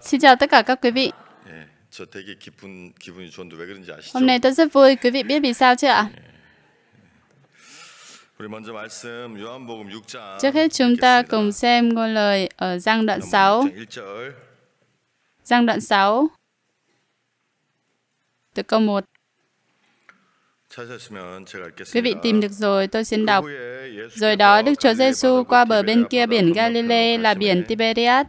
Xin chào tất cả các quý vị. Hôm nay tôi rất vui, quý vị biết vì sao chưa ạ? Trước hết chúng ta cùng xem ngôi lời ở Giăng đoạn 6. Giăng đoạn 6 từ câu 1. Quý vị tìm được rồi, tôi xin đọc. Rồi đó, Đức Chúa Giêsu qua bờ bên kia biển Galilee là biển Tiberias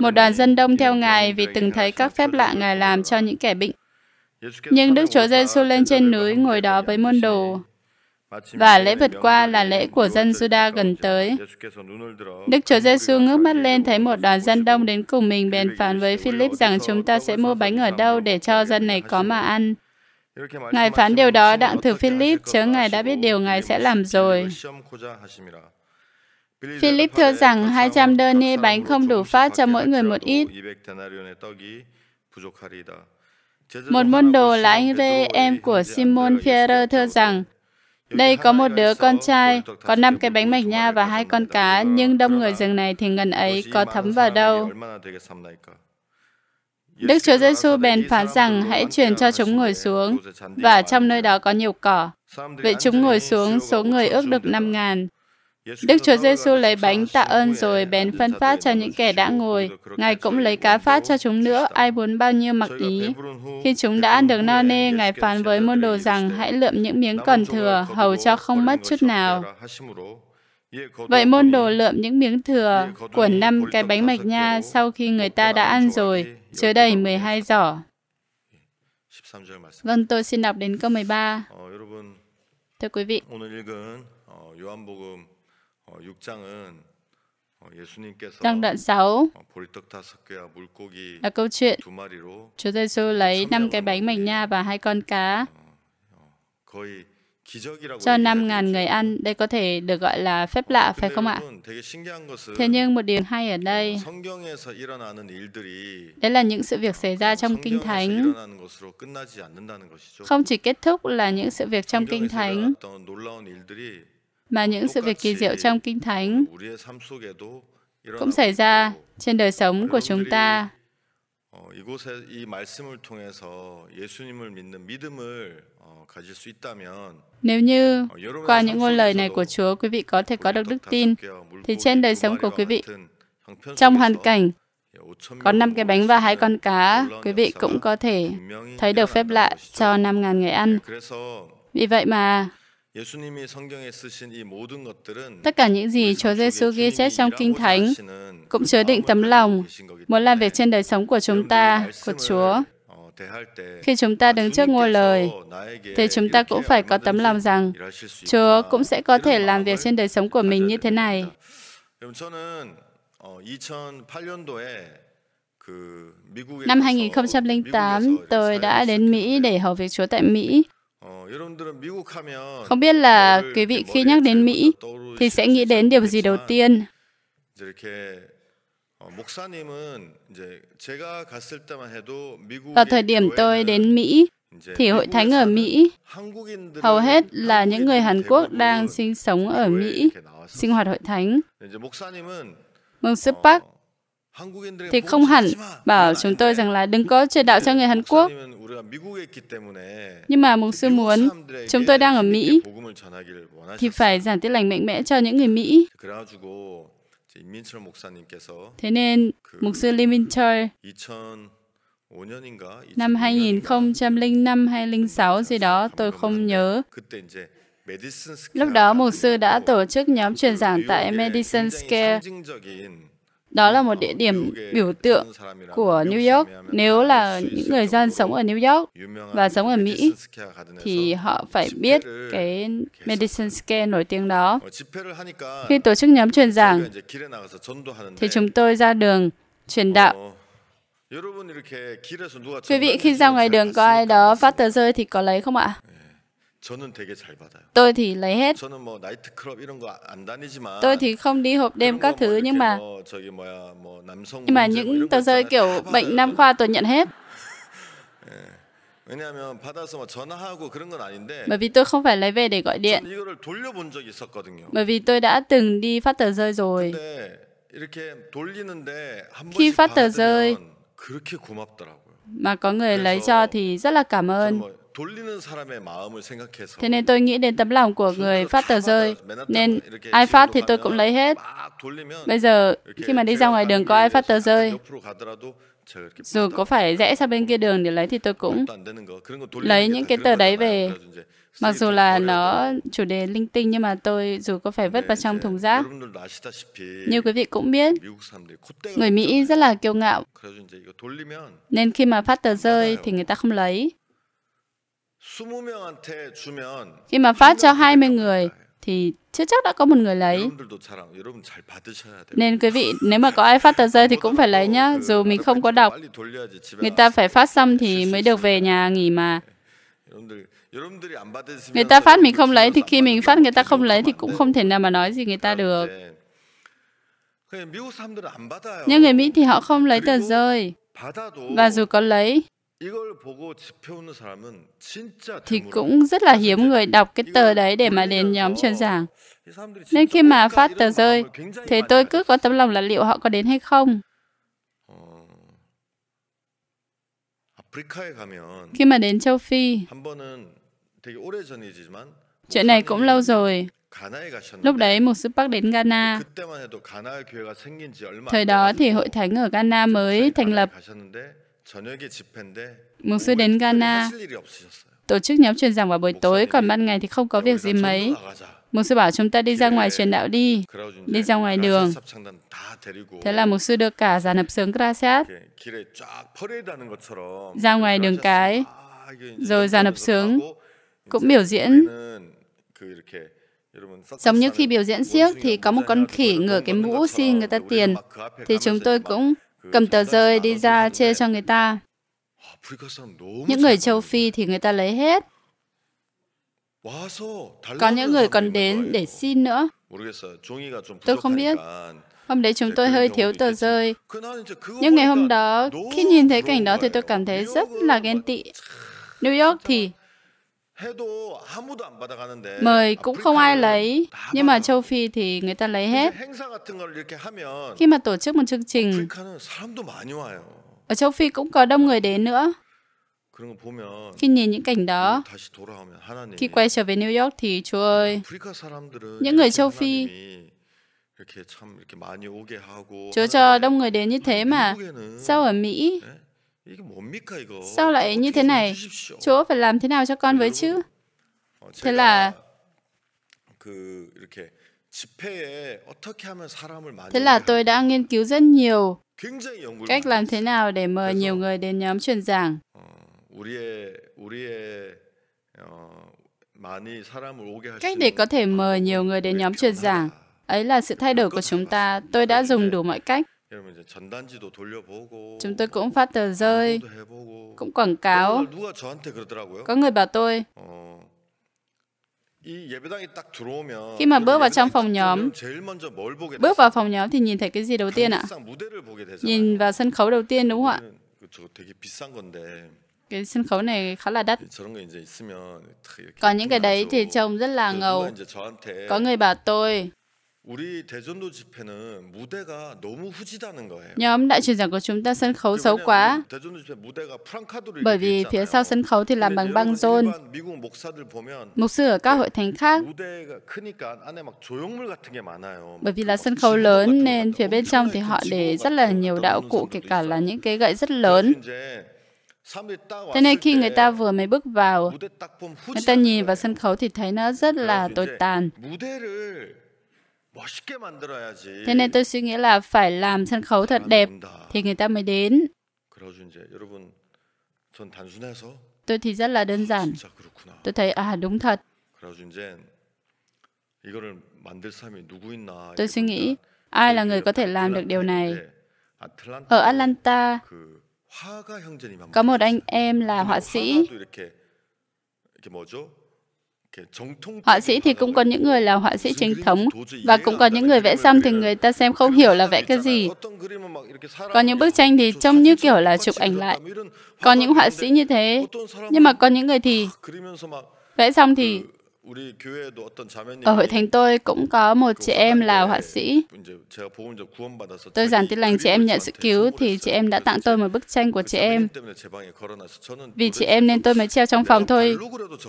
một đoàn dân đông theo Ngài vì từng thấy các phép lạ Ngài làm cho những kẻ bệnh. Nhưng Đức Chúa Giêsu lên trên núi ngồi đó với môn đồ và lễ vượt qua là lễ của dân Juda gần tới. Đức Chúa Giêsu ngước mắt lên thấy một đoàn dân đông đến cùng mình bèn phán với Philip rằng chúng ta sẽ mua bánh ở đâu để cho dân này có mà ăn. Ngài phán điều đó đặng thử Philip, chớ Ngài đã biết điều Ngài sẽ làm rồi. Philip thưa rằng 200 đơn ni bánh không đủ phát cho mỗi người một ít. Một môn đồ là anh Rê, em của Simon Pierre thưa rằng, đây có một đứa con trai, có năm cái bánh mạch nha và hai con cá, nhưng đông người rừng này thì ngần ấy có thấm vào đâu. Đức Chúa Giêsu bèn phán rằng hãy truyền cho chúng ngồi xuống, và trong nơi đó có nhiều cỏ. Vậy chúng ngồi xuống, số người ước được năm ngàn. Đức Chúa Giêsu lấy bánh tạ ơn rồi bèn phân phát cho những kẻ đã ngồi. Ngài cũng lấy cá phát cho chúng nữa, ai muốn bao nhiêu mặc ý. Khi chúng đã ăn được no nê, Ngài phán với môn đồ rằng hãy lượm những miếng còn thừa, hầu cho không mất chút nào. Vậy môn đồ lượm những miếng thừa của năm cái bánh mạch nha sau khi người ta đã ăn rồi, chứa đầy 12 giỏ. Vâng, tôi xin đọc đến câu 13. Thưa quý vị, trong đoạn 6 là câu chuyện Chúa Giêsu lấy năm cái bánh mảnh nha và hai con cá cho 5.000 người ăn. Đây có thể được gọi là phép lạ, phải không ạ? Thế nhưng một điều hay ở đây, đây là những sự việc xảy ra trong Kinh Thánh. Không chỉ kết thúc là những sự việc trong Kinh Thánh, mà những sự việc kỳ diệu trong Kinh Thánh cũng xảy ra trên đời sống của chúng ta. Ờ, Nếu như qua những ngôn lời này của Chúa quý vị có thể có được đức tin thì trên đời sống của quý vị trong hoàn cảnh có năm cái bánh và hai con cá, quý vị cũng có thể thấy được phép lạ cho năm ngàn người ăn. Vì vậy mà Tất cả những gì Chúa Giêsu ghi chép trong Kinh Thánh cũng chứa định tấm lòng muốn làm việc trên đời sống của chúng ta, của Chúa. Khi chúng ta đứng trước ngôi lời, thì chúng ta cũng phải có tấm lòng rằng Chúa cũng sẽ có thể làm việc trên đời sống của mình như thế này. Năm 2008, tôi đã đến Mỹ để hầu việc Chúa tại Mỹ Ờ, Không biết là quý vị khi nhắc đến Mỹ thì sẽ nghĩ đến điều gì đầu tiên? Vào thời điểm tôi đến Mỹ, thì hội thánh ở Mỹ hầu hết là những người Hàn Quốc đang sinh sống ở Mỹ, sinh hoạt hội thánh. Mông sư Park thì không hẳn bảo chúng tôi rằng là đừng có truyền đạo cho người Hàn Quốc. Nhưng mà mục sư muốn chúng tôi đang ở Mỹ thì phải giảng tin lành mạnh mẽ cho những người Mỹ. Thế nên, mục sư Lee Choi năm 2005 hay 2006 gì đó, tôi không nhớ. Lúc đó, mục sư đã tổ chức nhóm truyền giảng tại Madison Square đó là một địa điểm biểu tượng của New York. Nếu là những người dân sống ở New York và sống ở Mỹ, thì họ phải biết cái Madison Square nổi tiếng đó. Khi tổ chức nhóm truyền giảng, thì chúng tôi ra đường truyền đạo. Quý vị, khi ra ngoài đường có ai đó phát tờ rơi thì có lấy không ạ? Tôi thì lấy hết. Tôi thì không đi hộp đêm các thứ nhưng mà Nhưng mà những tờ rơi kiểu bệnh nam khoa tôi nhận hết. Bởi vì tôi không phải lấy về để gọi điện. Bởi vì tôi đã từng đi phát tờ rơi rồi. Khi phát tờ rơi, Mà có người lấy cho thì rất là cảm ơn. Thế nên tôi nghĩ đến tấm lòng của người phát tờ rơi, nên ai phát thì tôi cũng lấy hết. Bây giờ, khi mà đi ra ngoài đường có ai phát tờ rơi, dù có phải rẽ sang bên kia đường để lấy thì tôi cũng lấy những cái tờ đấy về. Mặc dù là nó chủ đề linh tinh nhưng mà tôi dù có phải vứt vào trong thùng rác. Như quý vị cũng biết, người Mỹ rất là kiêu ngạo. Nên khi mà phát tờ rơi thì người ta không lấy. Khi mà phát cho 20 người thì chưa chắc đã có một người lấy. Nên quý vị, nếu mà có ai phát tờ rơi thì cũng phải lấy nhá, dù mình không có đọc. Người ta phải phát xong thì mới được về nhà nghỉ mà. Người ta phát mình không lấy thì khi mình phát người ta không lấy thì cũng không thể nào mà nói gì người ta được. Nhưng người Mỹ thì họ không lấy tờ rơi. Và dù có lấy, thì cũng rất là hiếm người đọc cái tờ đấy để mà đến nhóm truyền giảng. Nên khi mà phát tờ rơi, thế tôi cứ có tấm lòng là liệu họ có đến hay không. Khi mà đến châu Phi, chuyện này cũng lâu rồi. Lúc đấy, một sư Park đến Ghana. Thời đó thì hội thánh ở Ghana mới thành lập. Mục sư đến Ghana tổ chức nhóm truyền giảng vào buổi tối, còn ban ngày thì không có việc gì mấy. Mục sư bảo chúng ta đi ra ngoài truyền đạo đi, đi ra ngoài đường. Thế là mục sư được cả giàn hợp sướng Krasat ra ngoài đường cái, rồi giàn hợp sướng cũng biểu diễn Giống như khi biểu diễn siếc thì có một con khỉ ngửa cái mũ xin người ta tiền, thì chúng tôi cũng cầm tờ rơi đi ra chia cho người ta. Những người châu Phi thì người ta lấy hết. Có những người còn đến để xin nữa. Ờ, tôi không biết. Hôm đấy chúng tôi hơi thiếu tờ rơi. Nhưng ngày hôm đó, khi nhìn thấy cảnh đó thì tôi cảm thấy rất là ghen tị. New York thì mời cũng không ai lấy nhưng mà châu phi thì người ta lấy hết khi mà tổ chức một chương trình ở châu phi cũng có đông người đến nữa khi nhìn những cảnh đó khi quay trở về new york thì chúa ơi những người châu phi chúa cho đông người đến như thế mà sao ở mỹ Sao lại như thế này? Chúa phải làm thế nào cho con với chứ? Thế là Thế là tôi đã nghiên cứu rất nhiều cách làm thế nào để mời nhiều người đến nhóm truyền giảng. Cách để có thể mời nhiều người đến nhóm truyền giảng ấy là sự thay đổi của chúng ta. Tôi đã dùng đủ mọi cách. Chúng tôi cũng phát tờ rơi, cũng quảng cáo. Có người bảo tôi, khi mà bước vào trong phòng nhóm, bước vào phòng nhóm thì nhìn thấy cái gì đầu tiên ạ? Nhìn vào sân khấu đầu tiên đúng không ạ? Cái sân khấu này khá là đắt. Còn những cái đấy thì trông rất là ngầu. Có người bảo tôi, Nhóm đại truyền giảng của chúng ta sân khấu xấu quá. Bởi vì phía sau sân khấu thì làm bằng băng rôn. Mục sư ở các hội thánh khác. Bởi vì là sân khấu lớn nên phía bên trong thì họ để rất là nhiều đạo cụ kể cả là những cái gậy rất lớn. Thế nên khi người ta vừa mới bước vào, người ta nhìn vào sân khấu thì thấy nó rất là tồi tàn. Thế nên tôi suy nghĩ là phải làm sân khấu thật đẹp thì người ta mới đến. Tôi thì rất là đơn giản. Tôi thấy à đúng thật. Tôi suy nghĩ ai là người có thể làm được điều này. Ở Atlanta có một anh em là họa sĩ. Họa sĩ thì cũng có những người là họa sĩ chính thống và cũng có những người vẽ xong thì người ta xem không hiểu là vẽ cái gì. Có những bức tranh thì trông như kiểu là chụp ảnh lại. Có những họa sĩ như thế, nhưng mà có những người thì vẽ xong thì ở hội thánh tôi cũng có một chị em là họa sĩ. Tôi giảng tin lành chị em nhận sự cứu thì chị em đã tặng tôi một bức tranh của chị em. Vì chị em nên tôi mới treo trong phòng thôi.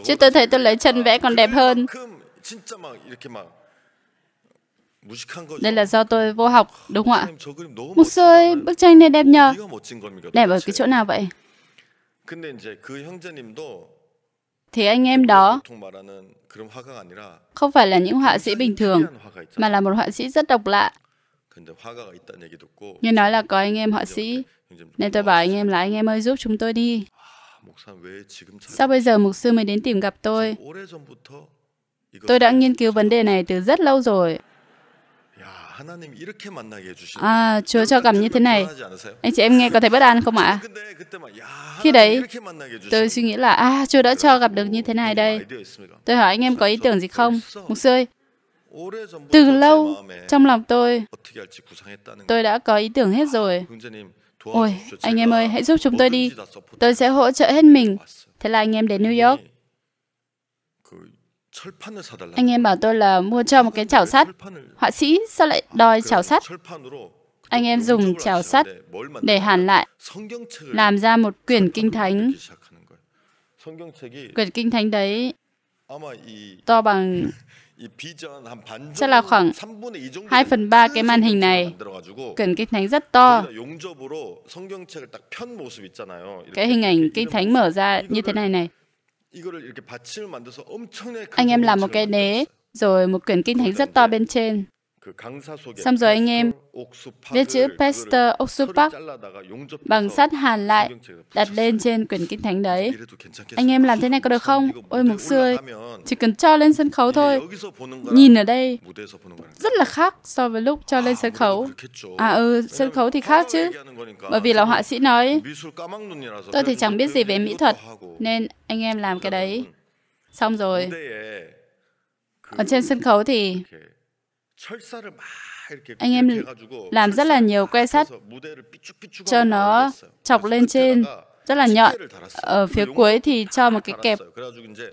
Chứ tôi thấy tôi lấy chân vẽ còn đẹp hơn. Đây là do tôi vô học, đúng không ạ? Một sơi, bức tranh này đẹp nhờ. Đẹp ở cái chỗ nào vậy? Thế anh em đó không phải là những họa sĩ bình thường, mà là một họa sĩ rất độc lạ. nghe nói là có anh em họa sĩ, nên tôi bảo anh em là anh em ơi giúp chúng tôi đi. Sao bây giờ mục sư mới đến tìm gặp tôi? Tôi đã nghiên cứu vấn đề này từ rất lâu rồi. À, Chúa cho gặp như thế này. Anh chị em nghe có thấy bất an không ạ? Khi đấy, tôi suy nghĩ là, à, Chúa đã cho gặp được như thế này đây. Tôi hỏi anh em có ý tưởng gì không? Mục sư ơi, từ lâu trong lòng tôi, tôi đã có ý tưởng hết rồi. Ôi, anh em ơi, hãy giúp chúng tôi đi. Tôi sẽ hỗ trợ hết mình. Thế là anh em đến New York. Anh em bảo tôi là mua cho một cái chảo sắt. Họa sĩ sao lại đòi chảo sắt? Anh em dùng chảo sắt để hàn lại, làm ra một quyển kinh thánh. Quyển kinh thánh đấy to bằng chắc là khoảng 2 phần 3 cái màn hình này. Quyển kinh thánh rất to. Cái hình ảnh kinh thánh mở ra như thế này này. Anh em làm một cái nế, rồi một quyển kinh thánh rất to bên trên. Xong rồi anh em viết chữ pastor Oksupak bằng sắt hàn lại, đặt lên trên quyển kinh thánh đấy. Anh em làm thế này có được không? Ôi mục sư ơi, chỉ cần cho lên sân khấu thôi. Nhìn ở đây rất là khác so với lúc cho lên sân khấu. À ừ, sân khấu thì khác chứ. Bởi vì là họa sĩ nói, tôi thì chẳng biết gì về mỹ thuật, nên anh em làm cái đấy. Xong rồi. Ở trên sân khấu thì anh em làm rất là nhiều que sắt cho nó chọc lên trên rất là nhọn ở phía cuối thì cho một cái kẹp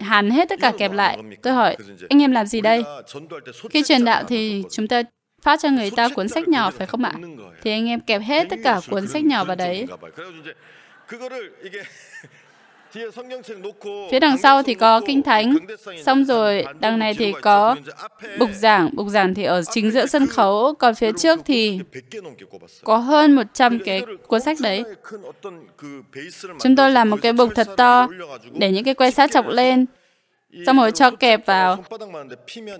hàn hết tất cả kẹp lại tôi hỏi anh em làm gì đây khi truyền đạo thì chúng ta phát cho người ta cuốn sách nhỏ phải không ạ thì anh em kẹp hết tất cả cuốn sách nhỏ vào đấy Phía đằng sau thì có kinh thánh, xong rồi đằng này thì có bục giảng, bục giảng thì ở chính giữa sân khấu, còn phía trước thì có hơn 100 cái cuốn sách đấy. Chúng tôi làm một cái bục thật to để những cái quay sát chọc lên, xong rồi cho kẹp vào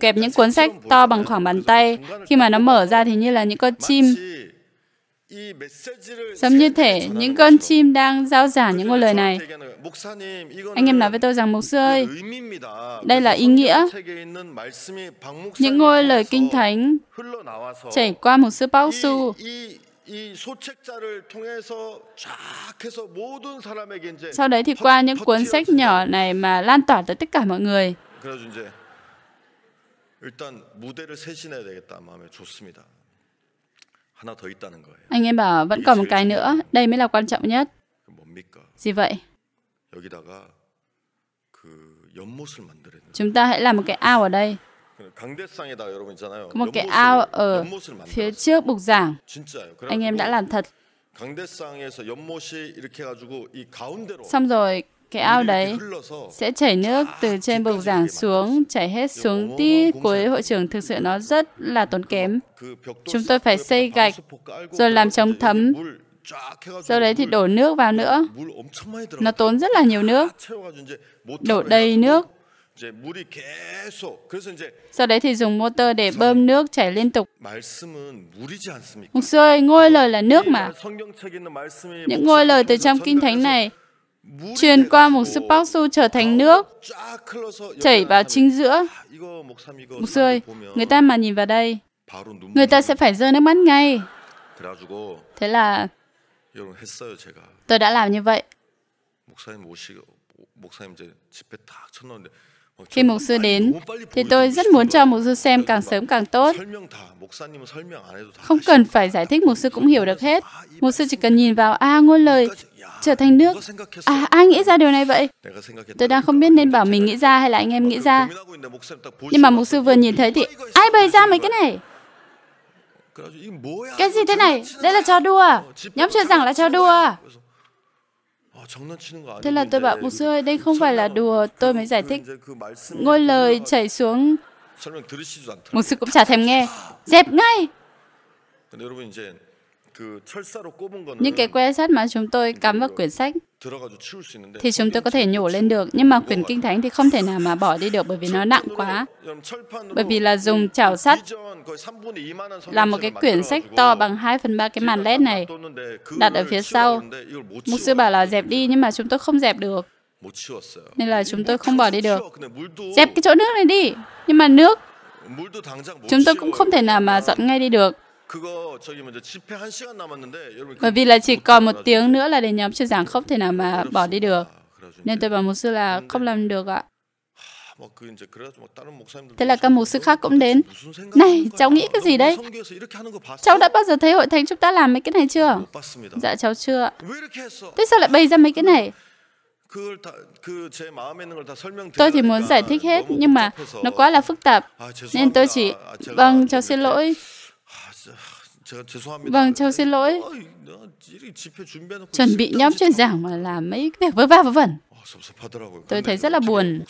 kẹp những cuốn sách to bằng khoảng bàn tay khi mà nó mở ra thì như là những con chim Giống như thể những con chim đang giao giảng những ngôi lời này. Anh em nói với tôi rằng, Mục sư ơi, đây là ý nghĩa. Những ngôi lời kinh thánh chảy qua Mục sư Bao Su sau đấy thì qua những cuốn sách nhỏ này mà lan tỏa tới tất cả mọi người. Anh em bảo vẫn còn một cái nữa, đây mới là quan trọng nhất. Gì vậy? Chúng ta hãy làm một cái ao ở đây. Có một cái ao ở phía trước bục giảng. Anh em đã làm thật. xong rồi cái ao đấy sẽ chảy nước à, từ trên bục giảng xuống, chảy hết xuống tí cuối hội trường thực sự nó rất là tốn kém. Chúng tôi phải xây gạch, rồi làm chống thấm, sau đấy thì đổ nước vào nữa. Nó tốn rất là nhiều nước, đổ đầy nước. Sau đấy thì dùng motor để bơm nước chảy liên tục. Mục sư ơi, ngôi lời là nước mà. Những ngôi lời từ trong kinh thánh này truyền qua một sư su trở thành nước chảy vào chính giữa. Mục sư ơi, người ta mà nhìn vào đây, người ta sẽ phải rơi nước mắt ngay. Thế là tôi đã làm như vậy. Khi mục sư đến, thì tôi rất muốn cho mục sư xem càng sớm càng tốt. Không cần phải giải thích mục sư cũng hiểu được hết. Mục sư chỉ cần nhìn vào, a à, ngôn lời, trở thành nước. À, ai nghĩ ra điều này vậy? Tôi đang không biết nên bảo mình nghĩ ra hay là anh em nghĩ ra. Nhưng mà mục sư vừa nhìn thấy thì ai bày ra mấy cái này? Cái gì thế này? Đây là trò đùa. Nhóm chuyện rằng là trò đùa. Thế là tôi bảo, mục sư ơi, đây không phải là đùa, tôi mới giải thích. Ngôi lời chảy xuống, mục sư cũng chả thèm nghe. Dẹp ngay! những cái que sắt mà chúng tôi cắm vào quyển sách thì chúng tôi có thể nhổ lên được nhưng mà quyển kinh thánh thì không thể nào mà bỏ đi được bởi vì nó nặng quá bởi vì là dùng chảo sắt là một cái quyển sách to bằng 2 phần 3 cái màn led này đặt ở phía sau mục sư bảo là dẹp đi nhưng mà chúng tôi không dẹp được nên là chúng tôi không bỏ đi được dẹp cái chỗ nước này đi nhưng mà nước chúng tôi cũng không thể nào mà dọn ngay đi được bởi vì là chỉ còn một tiếng nữa là đến nhóm chưa giảng không thể nào mà bỏ đi được. Nên tôi bảo mục sư là không làm được ạ. Thế là các mục sư khác cũng đến. Này, cháu nghĩ cái gì đấy? Cháu đã bao giờ thấy hội thánh chúng ta làm mấy cái này chưa? Dạ cháu chưa. Thế sao lại bày ra mấy cái này? Tôi thì muốn giải thích hết, nhưng mà nó quá là phức tạp. Nên tôi chỉ... Vâng, cháu xin lỗi. Vâng, cháu xin lỗi. Chuẩn bị nhóm chuyên giảng mà làm mấy việc vớ va vớ vẩn. Tôi thấy rất là buồn.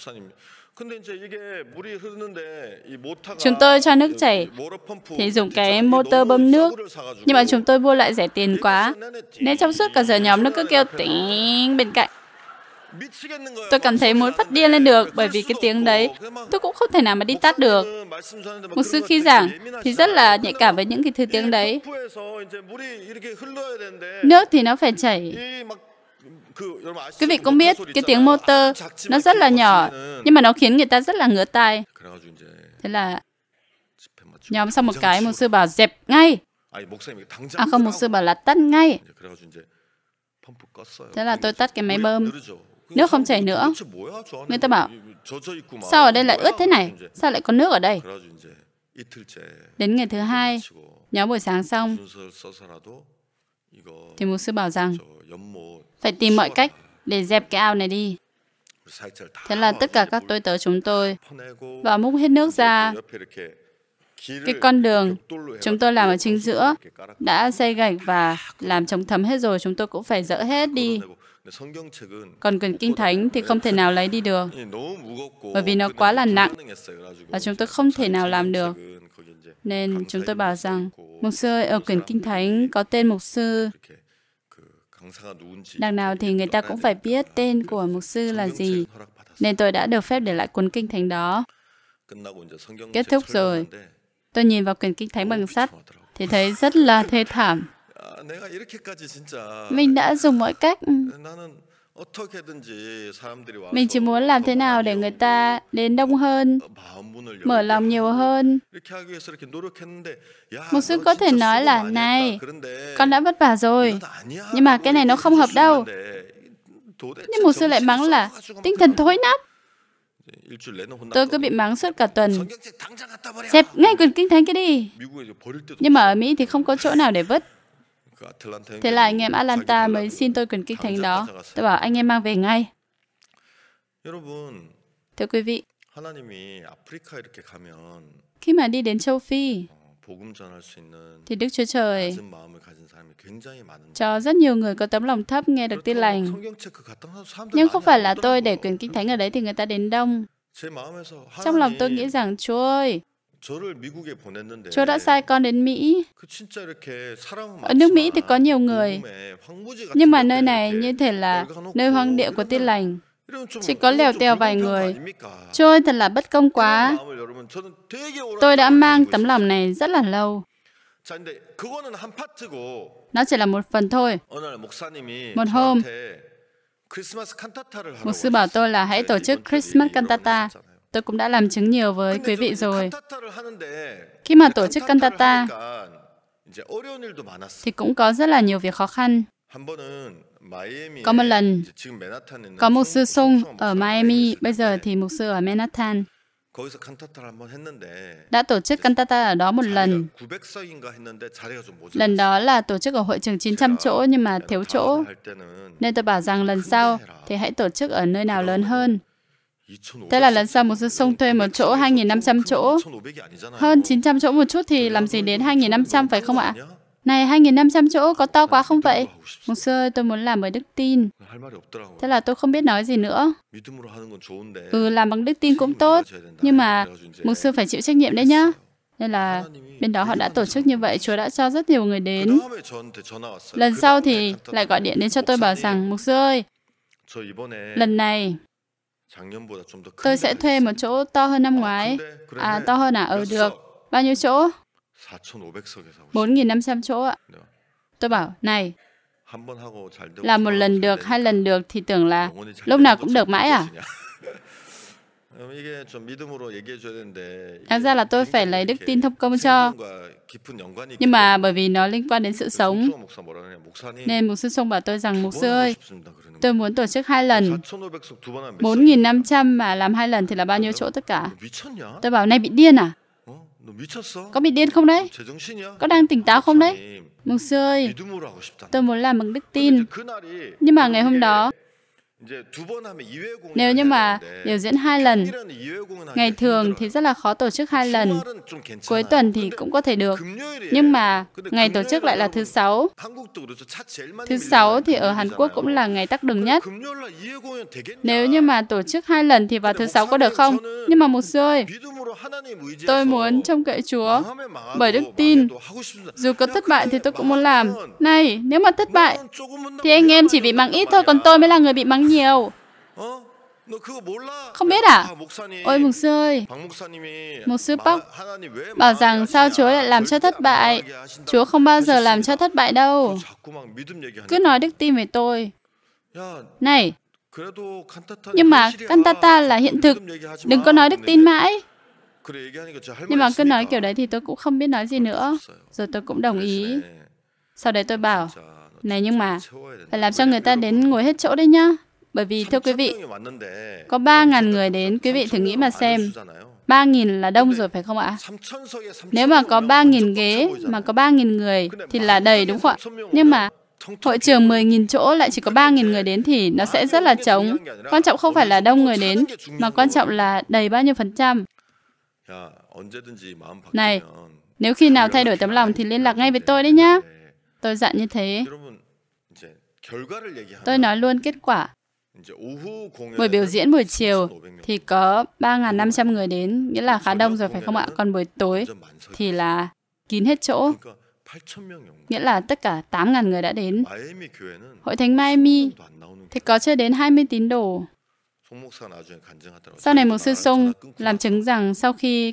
Chúng tôi cho nước chảy thì dùng cái motor bơm nước nhưng mà chúng tôi mua lại rẻ tiền quá nên trong suốt cả giờ nhóm nó cứ kêu tính bên cạnh Tôi cảm thấy muốn phát điên lên được bởi vì cái tiếng đấy tôi cũng không thể nào mà đi tắt được. Một sư khi giảng thì rất là nhạy cảm với những cái thứ tiếng đấy. Nước thì nó phải chảy Quý vị cũng biết cái tiếng motor nó rất là nhỏ nhưng mà nó khiến người ta rất là ngứa tai. Thế là nhóm sau một cái một sư bảo dẹp ngay. À không, một sư bảo là tắt ngay. Thế là tôi tắt cái máy bơm. Nước không chảy nữa. Người ta bảo, sao ở đây lại ướt thế này? Sao lại có nước ở đây? Đến ngày thứ hai, nhóm buổi sáng xong, thì mục sư bảo rằng phải tìm mọi cách để dẹp cái ao này đi. Thế là tất cả các tôi tớ chúng tôi và múc hết nước ra. Cái con đường chúng tôi làm ở chính giữa đã xây gạch và làm chống thấm hết rồi, chúng tôi cũng phải dỡ hết đi còn quyển kinh thánh thì không thể nào lấy đi được, bởi vì nó quá là nặng và chúng tôi không thể nào làm được. Nên chúng tôi bảo rằng, mục sư ở quyển kinh thánh có tên mục sư. Đằng nào thì người ta cũng phải biết tên của mục sư là gì. Nên tôi đã được phép để lại cuốn kinh thánh đó. Kết thúc rồi. Tôi nhìn vào quyển kinh thánh bằng sắt thì thấy rất là thê thảm. Mình đã dùng mọi cách. Ừ. Mình chỉ muốn làm thế nào để người ta đến đông hơn, mở lòng nhiều hơn. Một sư có thể nói là, này, con đã vất vả rồi, nhưng mà cái này nó không hợp đâu. Nhưng một sư lại mắng là tinh thần thối nát. Tôi cứ bị mắng suốt cả tuần. Dẹp ngay quyền kinh thánh cái đi. Nhưng mà ở Mỹ thì không có chỗ nào để vứt. Thế là anh em Atlanta mới xin tôi cần kinh thánh đó. Tôi bảo anh em mang về ngay. Thưa quý vị, khi mà đi đến châu Phi, thì Đức Chúa Trời cho rất nhiều người có tấm lòng thấp nghe được tin lành. Nhưng không phải là tôi để quyền kinh thánh ở đấy thì người ta đến đông. Trong lòng tôi nghĩ rằng, Chúa ơi, Chúa đã sai con đến Mỹ. Ở nước Mỹ thì có nhiều người, nhưng mà nơi này như thể là nơi hoang địa của tiên lành. Chỉ có lèo tèo vài người. Chúa ơi, thật là bất công quá. Tôi đã mang tấm lòng này rất là lâu. Nó chỉ là một phần thôi. Một hôm, một sư bảo tôi là hãy tổ chức Christmas Cantata. Tôi cũng đã làm chứng nhiều với quý vị rồi. Khi mà tổ chức cantata thì cũng có rất là nhiều việc khó khăn. Có một lần, có một sư Sung ở Miami, bây giờ thì mục sư ở Manhattan đã tổ chức cantata ở đó một lần. Lần đó là tổ chức ở hội trường 900 chỗ nhưng mà thiếu chỗ. Nên tôi bảo rằng lần sau thì hãy tổ chức ở nơi nào lớn hơn. Thế là lần sau một sông thuê một chỗ 2.500 chỗ, hơn 900 chỗ một chút thì làm gì đến 2.500 phải không ạ? Này 2.500 chỗ có to quá không vậy? Một xưa tôi muốn làm bởi đức tin. Thế là tôi không biết nói gì nữa. Ừ, làm bằng đức tin cũng tốt, nhưng mà mục sư phải chịu trách nhiệm đấy nhá. Nên là bên đó họ đã tổ chức như vậy, Chúa đã cho rất nhiều người đến. Lần sau thì lại gọi điện đến cho tôi bảo rằng, Mục sư ơi, lần này Tôi sẽ thuê một chỗ to hơn năm ngoái. À, to hơn à? Ừ, được. Bao nhiêu chỗ? 4.500 chỗ ạ. Tôi bảo, này, làm một lần được, hai lần được thì tưởng là lúc nào cũng được mãi à? Đáng ra là tôi phải lấy đức tin thông công cho. Nhưng mà bởi vì nó liên quan đến sự sống, nên mục sư Sông bảo tôi rằng, mục sư ơi, tôi muốn tổ chức hai lần. 4.500 mà làm hai lần thì là bao nhiêu chỗ tất cả? Tôi bảo, này bị điên à? Có bị điên không đấy? Có đang tỉnh táo không đấy? Mục sư ơi, tôi muốn làm bằng đức tin. Nhưng mà ngày hôm đó, nếu như mà biểu diễn hai lần, ngày thường thì rất là khó tổ chức hai lần, cuối tuần thì cũng có thể được. Nhưng mà ngày tổ chức lại là thứ sáu. Thứ sáu thì ở Hàn Quốc cũng là ngày tắc đường nhất. Nếu như mà tổ chức hai lần thì vào thứ sáu có được không? Nhưng mà một sư ơi, tôi muốn trông cậy Chúa bởi đức tin. Dù có thất bại thì tôi cũng muốn làm. Này, nếu mà thất bại thì anh em chỉ bị mắng ít thôi, còn tôi mới là người bị mắng nhiều nhiều không biết à? Ôi mục sư ơi, mục sư Park bảo rằng sao Chúa lại làm cho thất bại? Chúa không bao giờ làm cho thất bại đâu. Cứ nói đức tin về tôi. Này, nhưng mà cantata là hiện thực, đừng có nói đức tin mãi. Nhưng mà cứ nói kiểu đấy thì tôi cũng không biết nói gì nữa. Rồi tôi cũng đồng ý. Sau đấy tôi bảo, này nhưng mà, phải làm cho người ta đến ngồi hết chỗ đấy nhá. Bởi vì thưa quý vị, có 3.000 người đến, quý vị thử nghĩ mà xem, 3.000 là đông rồi phải không ạ? Nếu mà có 3.000 ghế mà có 3.000 người thì là đầy đúng không ạ? Nhưng mà hội trường 10.000 chỗ lại chỉ có 3.000 người đến thì nó sẽ rất là trống. Quan trọng không phải là đông người đến, mà quan trọng là đầy bao nhiêu phần trăm. Dạ, này, nếu khi nào thay đổi tấm lòng thì liên lạc ngay với tôi đấy nhá. Tôi dặn như thế. Tôi nói luôn kết quả. Buổi biểu diễn buổi chiều thì có 3.500 người đến, nghĩa là khá đông rồi phải không ạ? Còn buổi tối thì là kín hết chỗ, nghĩa là tất cả 8.000 người đã đến. Hội thánh Miami thì có chưa đến 20 tín đồ. Sau này một sư Sung làm chứng rằng sau khi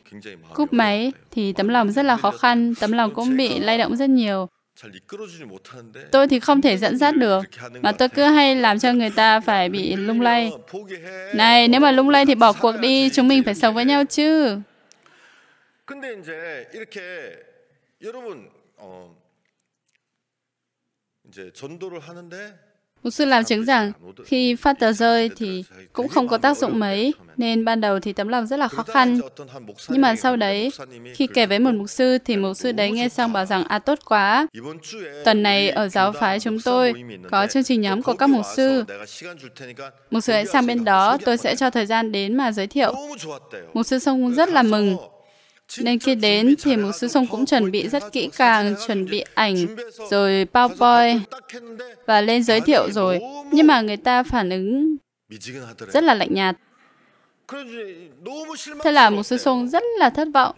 cúp máy thì tấm lòng rất là khó khăn, tấm lòng cũng bị lay động rất nhiều. Tôi thì không thể dẫn dắt được, mà tôi cứ hay làm cho người ta phải bị lung lay. Này, nếu mà lung lay thì bỏ cuộc đi, chúng mình phải sống với nhau chứ. 이제 전도를 Mục sư làm chứng rằng khi phát tờ rơi thì cũng không có tác dụng mấy, nên ban đầu thì tấm lòng rất là khó khăn. Nhưng mà sau đấy, khi kể với một mục sư thì mục sư đấy nghe xong bảo rằng à tốt quá, tuần này ở giáo phái chúng tôi có chương trình nhóm của các mục sư. Mục sư hãy sang bên đó, tôi sẽ cho thời gian đến mà giới thiệu. Mục sư sông rất là mừng, nên khi đến thì mục sư Sông cũng chuẩn bị rất kỹ càng, chuẩn bị ảnh, rồi PowerPoint và lên giới thiệu rồi. Nhưng mà người ta phản ứng rất là lạnh nhạt. Thế là mục sư Sông rất là thất vọng.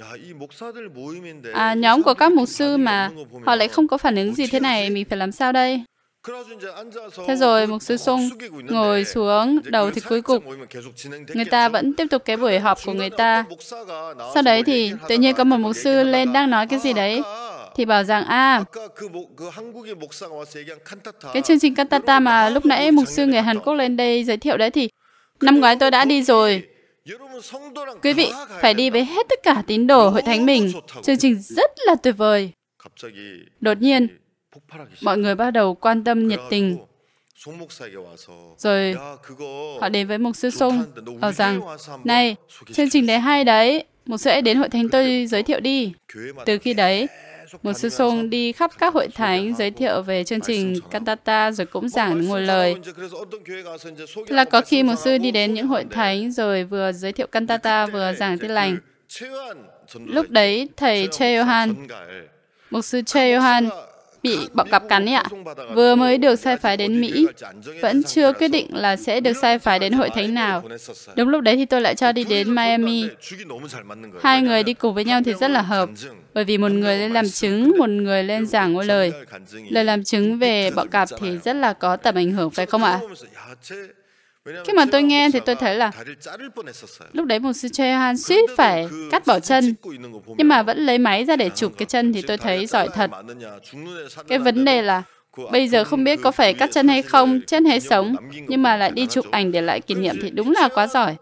À, nhóm của các mục sư mà họ lại không có phản ứng gì thế này, mình phải làm sao đây? Thế rồi mục sư Sung ngồi xuống đầu thì cuối cục. Người ta vẫn tiếp tục cái buổi họp của người ta. Sau đấy thì tự nhiên có một mục sư lên đang nói cái gì đấy thì bảo rằng à cái chương trình cantata mà lúc nãy mục sư người Hàn Quốc lên đây giới thiệu đấy thì năm ngoái tôi đã đi rồi quý vị phải đi với hết tất cả tín đồ hội thánh mình chương trình rất là tuyệt vời đột nhiên mọi người bắt đầu quan tâm nhiệt tình rồi họ đến với mục sư sung bảo rằng này chương trình đấy hay đấy một hãy đến hội thánh tôi giới thiệu đi từ khi đấy một sư sung đi khắp các hội thánh giới thiệu về chương trình cantata rồi cũng giảng ngồi lời. Thế là có khi một sư đi đến những hội thánh rồi vừa giới thiệu cantata vừa giảng tin lành. Lúc đấy thầy Che Yohan, mục sư Che Yohan bị bọn cặp cắn ấy ạ. Vừa mới được sai phái đến Mỹ, vẫn chưa quyết định là sẽ được sai phái đến hội thánh nào. Đúng lúc đấy thì tôi lại cho đi đến Miami. Hai người đi cùng với nhau thì rất là hợp, bởi vì một người lên làm chứng, một người lên giảng ngôi lời. Lời làm chứng về bọn cặp thì rất là có tầm ảnh hưởng phải không ạ? Khi mà tôi nghe thì tôi thấy là lúc đấy một sư han suýt phải cắt bỏ chân, nhưng mà vẫn lấy máy ra để chụp cái chân thì tôi thấy giỏi thật. Cái vấn đề là Bây giờ không biết có phải cắt chân hay không, chân hay sống, nhưng mà lại đi chụp ảnh để lại kỷ niệm thì đúng là quá giỏi.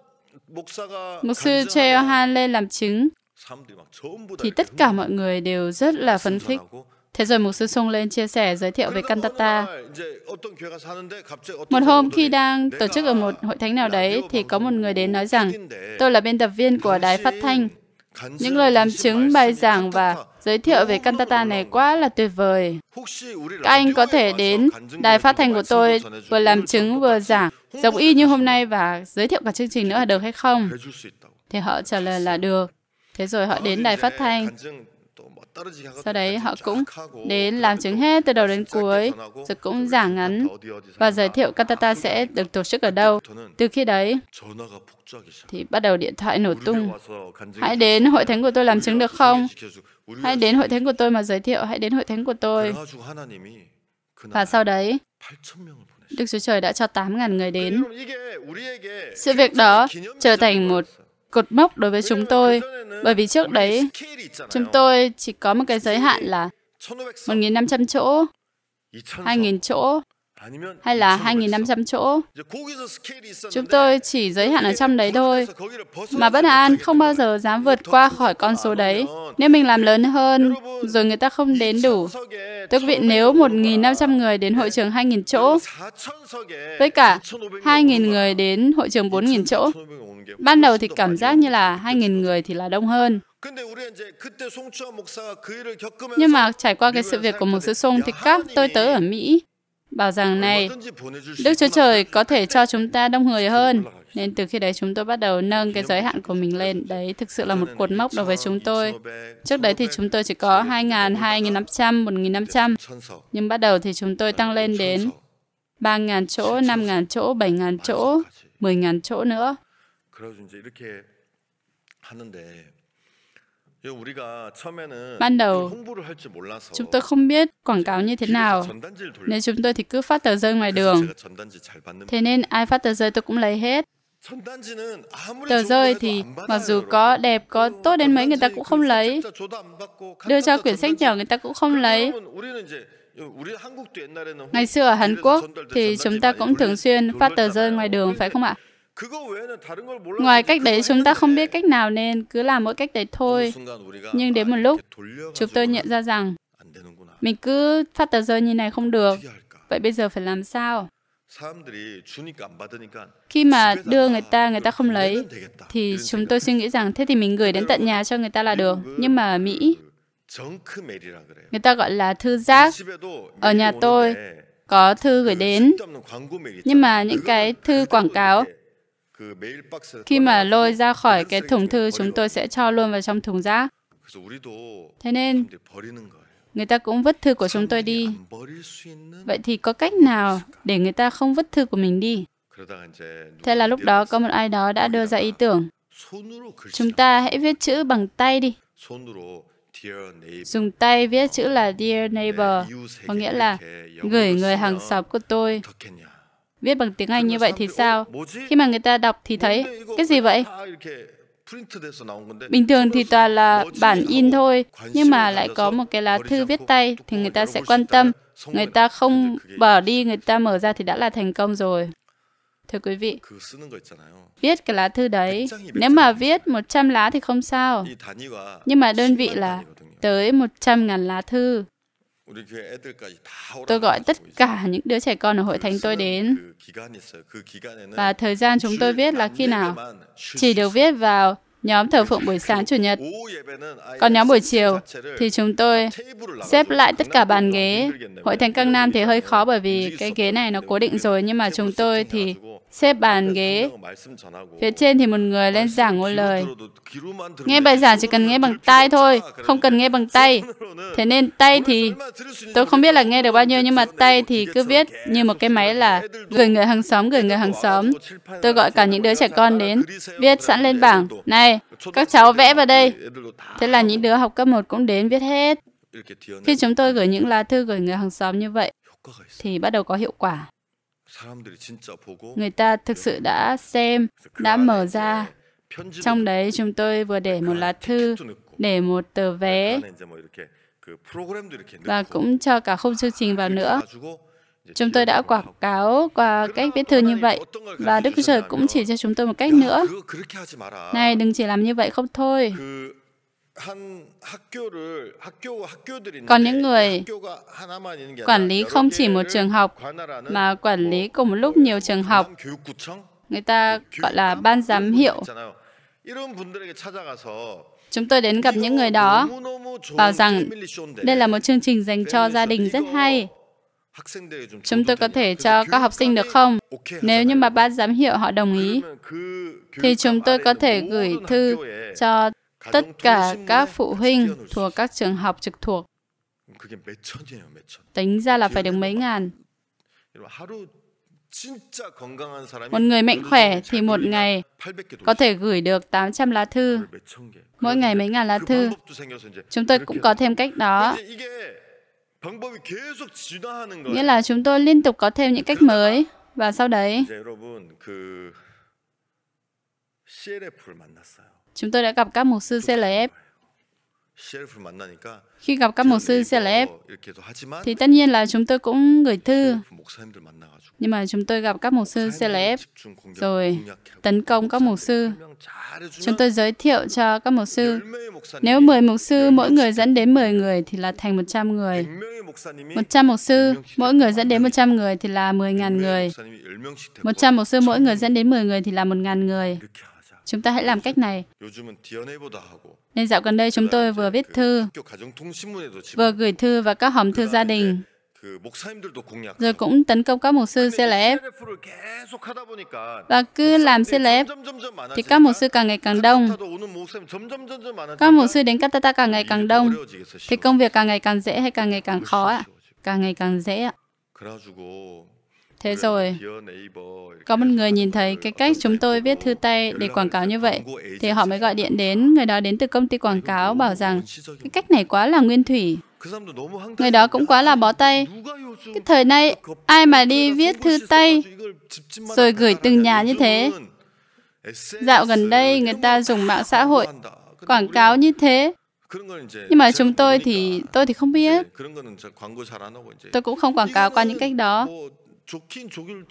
Mục sư han lên làm chứng, thì tất cả mọi người đều rất là phấn khích Thế rồi mục sư Sung lên chia sẻ giới thiệu về cantata. Ờ, một hôm khi đang tổ chức ở một hội thánh nào đấy thì có một người đến nói rằng tôi là biên tập viên của đài phát thanh. Những lời làm chứng bài giảng và giới thiệu về cantata này quá là tuyệt vời. Các anh có thể đến đài phát thanh của tôi vừa làm chứng vừa giảng giống y như hôm nay và giới thiệu cả chương trình nữa là được hay không? Thì họ trả lời là được. Thế rồi họ đến đài phát thanh sau đấy họ cũng đến làm chứng hết từ đầu đến cuối, rồi cũng giảng ngắn và giới thiệu Katata sẽ được tổ chức ở đâu. Từ khi đấy thì bắt đầu điện thoại nổ tung. Hãy đến hội thánh của tôi làm chứng được không? Hãy đến hội thánh của tôi mà giới thiệu, hãy đến hội thánh của tôi. Và sau đấy, Đức Chúa Trời đã cho 8.000 người đến. Sự việc đó trở thành một cột mốc đối với chúng tôi bởi vì trước đấy chúng tôi chỉ có một cái giới hạn là 1.500 chỗ, 2.000 chỗ hay là 2.500 chỗ. Chúng tôi chỉ giới hạn ở trong đấy thôi, mà Bất An không bao giờ dám vượt qua khỏi con số đấy. Nếu mình làm lớn hơn, rồi người ta không đến đủ. Tức vị nếu 1.500 người đến hội trường 2.000 chỗ, với cả 2.000 người đến hội trường 4.000 chỗ, ban đầu thì cảm giác như là 2.000 người thì là đông hơn. Nhưng mà trải qua cái sự việc của một sư Song thì các tôi tớ ở Mỹ bảo rằng này, Đức Chúa Trời có thể cho chúng ta đông người hơn. Nên từ khi đấy chúng tôi bắt đầu nâng cái giới hạn của mình lên. Đấy thực sự là một cột mốc đối với chúng tôi. Trước đấy thì chúng tôi chỉ có 2.000, 2.500, 1.500. Nhưng bắt đầu thì chúng tôi tăng lên đến 3.000 chỗ, 5.000 chỗ, 7.000 chỗ, 10.000 chỗ nữa. 하는데 Ban đầu, chúng tôi không biết quảng cáo như thế nào, nên chúng tôi thì cứ phát tờ rơi ngoài đường. Thế nên ai phát tờ rơi tôi cũng lấy hết. Tờ rơi thì mặc dù có đẹp, có tốt đến mấy người ta cũng không lấy. Đưa cho quyển sách nhỏ người ta cũng không lấy. Ngày xưa ở Hàn Quốc thì chúng ta cũng thường xuyên phát tờ rơi ngoài đường, phải không ạ? Ngoài cách đấy chúng ta không biết cách nào nên cứ làm mỗi cách đấy thôi. Nhưng đến một lúc, chúng tôi nhận ra rằng mình cứ phát tờ rơi như này không được. Vậy bây giờ phải làm sao? Khi mà đưa người ta, người ta không lấy, thì chúng tôi suy nghĩ rằng thế thì mình gửi đến tận nhà cho người ta là được. Nhưng mà ở Mỹ, người ta gọi là thư giác. Ở nhà tôi có thư gửi đến, nhưng mà những cái thư quảng cáo khi mà lôi ra khỏi cái thùng thư, chúng tôi sẽ cho luôn vào trong thùng rác. Thế nên, người ta cũng vứt thư của chúng tôi đi. Vậy thì có cách nào để người ta không vứt thư của mình đi? Thế là lúc đó có một ai đó đã đưa ra ý tưởng. Chúng ta hãy viết chữ bằng tay đi. Dùng tay viết chữ là Dear Neighbor, có nghĩa là gửi người hàng xóm của tôi viết bằng tiếng Anh như vậy thì sao? Khi mà người ta đọc thì thấy, cái gì vậy? Bình thường thì toàn là bản in thôi, nhưng mà lại có một cái lá thư viết tay thì người ta sẽ quan tâm. Người ta không bỏ đi, người ta mở ra thì đã là thành công rồi. Thưa quý vị, viết cái lá thư đấy, nếu mà viết 100 lá thì không sao. Nhưng mà đơn vị là tới 100 ngàn lá thư. Tôi gọi tất cả những đứa trẻ con ở hội thánh tôi đến. Và thời gian chúng tôi viết là khi nào? Chỉ được viết vào nhóm thờ phượng buổi sáng Chủ nhật. Còn nhóm buổi chiều thì chúng tôi xếp lại tất cả bàn ghế. Hội thánh Căng Nam thì hơi khó bởi vì cái ghế này nó cố định rồi nhưng mà chúng tôi thì xếp bàn ghế. Phía trên thì một người lên giảng ngôi lời. Nghe bài giảng chỉ cần nghe bằng tai thôi, không cần nghe bằng tay. Thế nên tay thì tôi không biết là nghe được bao nhiêu nhưng mà tay thì cứ viết như một cái máy là gửi người hàng xóm, gửi người hàng xóm. Tôi gọi cả những đứa trẻ con đến, viết sẵn lên bảng. Này, các cháu vẽ vào đây. Thế là những đứa học cấp 1 cũng đến viết hết. Khi chúng tôi gửi những lá thư gửi người hàng xóm như vậy, thì bắt đầu có hiệu quả người ta thực sự đã xem đã mở ra trong đấy chúng tôi vừa để một lá thư để một tờ vé và cũng cho cả khung chương trình vào nữa chúng tôi đã quảng cáo qua cách viết thư như vậy và đức chúa trời cũng chỉ cho chúng tôi một cách nữa này đừng chỉ làm như vậy không thôi còn những người quản lý không chỉ một trường học mà quản lý cùng một lúc nhiều trường học, người ta gọi là ban giám hiệu. Chúng tôi đến gặp những người đó, bảo rằng đây là một chương trình dành cho gia đình rất hay. Chúng tôi có thể cho các học sinh được không? Nếu như mà ban giám hiệu họ đồng ý, thì chúng tôi có thể gửi thư cho tất cả các phụ huynh thuộc các trường học trực thuộc. Tính ra là phải được mấy ngàn. Một người mạnh khỏe thì một ngày có thể gửi được 800 lá thư, mỗi ngày mấy ngàn lá thư. Chúng tôi cũng có thêm cách đó. Nghĩa là chúng tôi liên tục có thêm những cách mới và sau đấy Chúng tôi đã gặp các mục sư CLF. Khi gặp các mục sư CLF, thì tất nhiên là chúng tôi cũng gửi thư. Nhưng mà chúng tôi gặp các mục sư CLF, rồi tấn công các mục sư. Chúng tôi giới thiệu cho các mục sư. Nếu 10 mục sư, mỗi người dẫn đến 10 người thì là thành 100 người. 100 mục sư, mỗi người dẫn đến 100 người thì là 10.000 người. 100 mục sư, mỗi người dẫn đến 10 người thì là 1.000 người. Chúng ta hãy làm cách này. Nên dạo gần đây chúng tôi vừa viết thư, vừa gửi thư và các hòm thư gia đình, rồi cũng tấn công các mục sư CLF. Và cứ làm CLF thì các mục sư càng ngày càng đông. Các mục sư đến Katata càng ngày càng đông. Thì công việc càng ngày càng dễ hay càng ngày càng khó ạ? Càng ngày càng dễ ạ. Thế rồi, có một người nhìn thấy cái cách chúng tôi viết thư tay để quảng cáo như vậy, thì họ mới gọi điện đến, người đó đến từ công ty quảng cáo bảo rằng cái cách này quá là nguyên thủy. Người đó cũng quá là bó tay. Cái thời nay, ai mà đi viết thư tay rồi gửi từng nhà như thế? Dạo gần đây, người ta dùng mạng xã hội quảng cáo như thế, nhưng mà chúng tôi thì tôi thì không biết. Tôi cũng không quảng cáo qua những cách đó.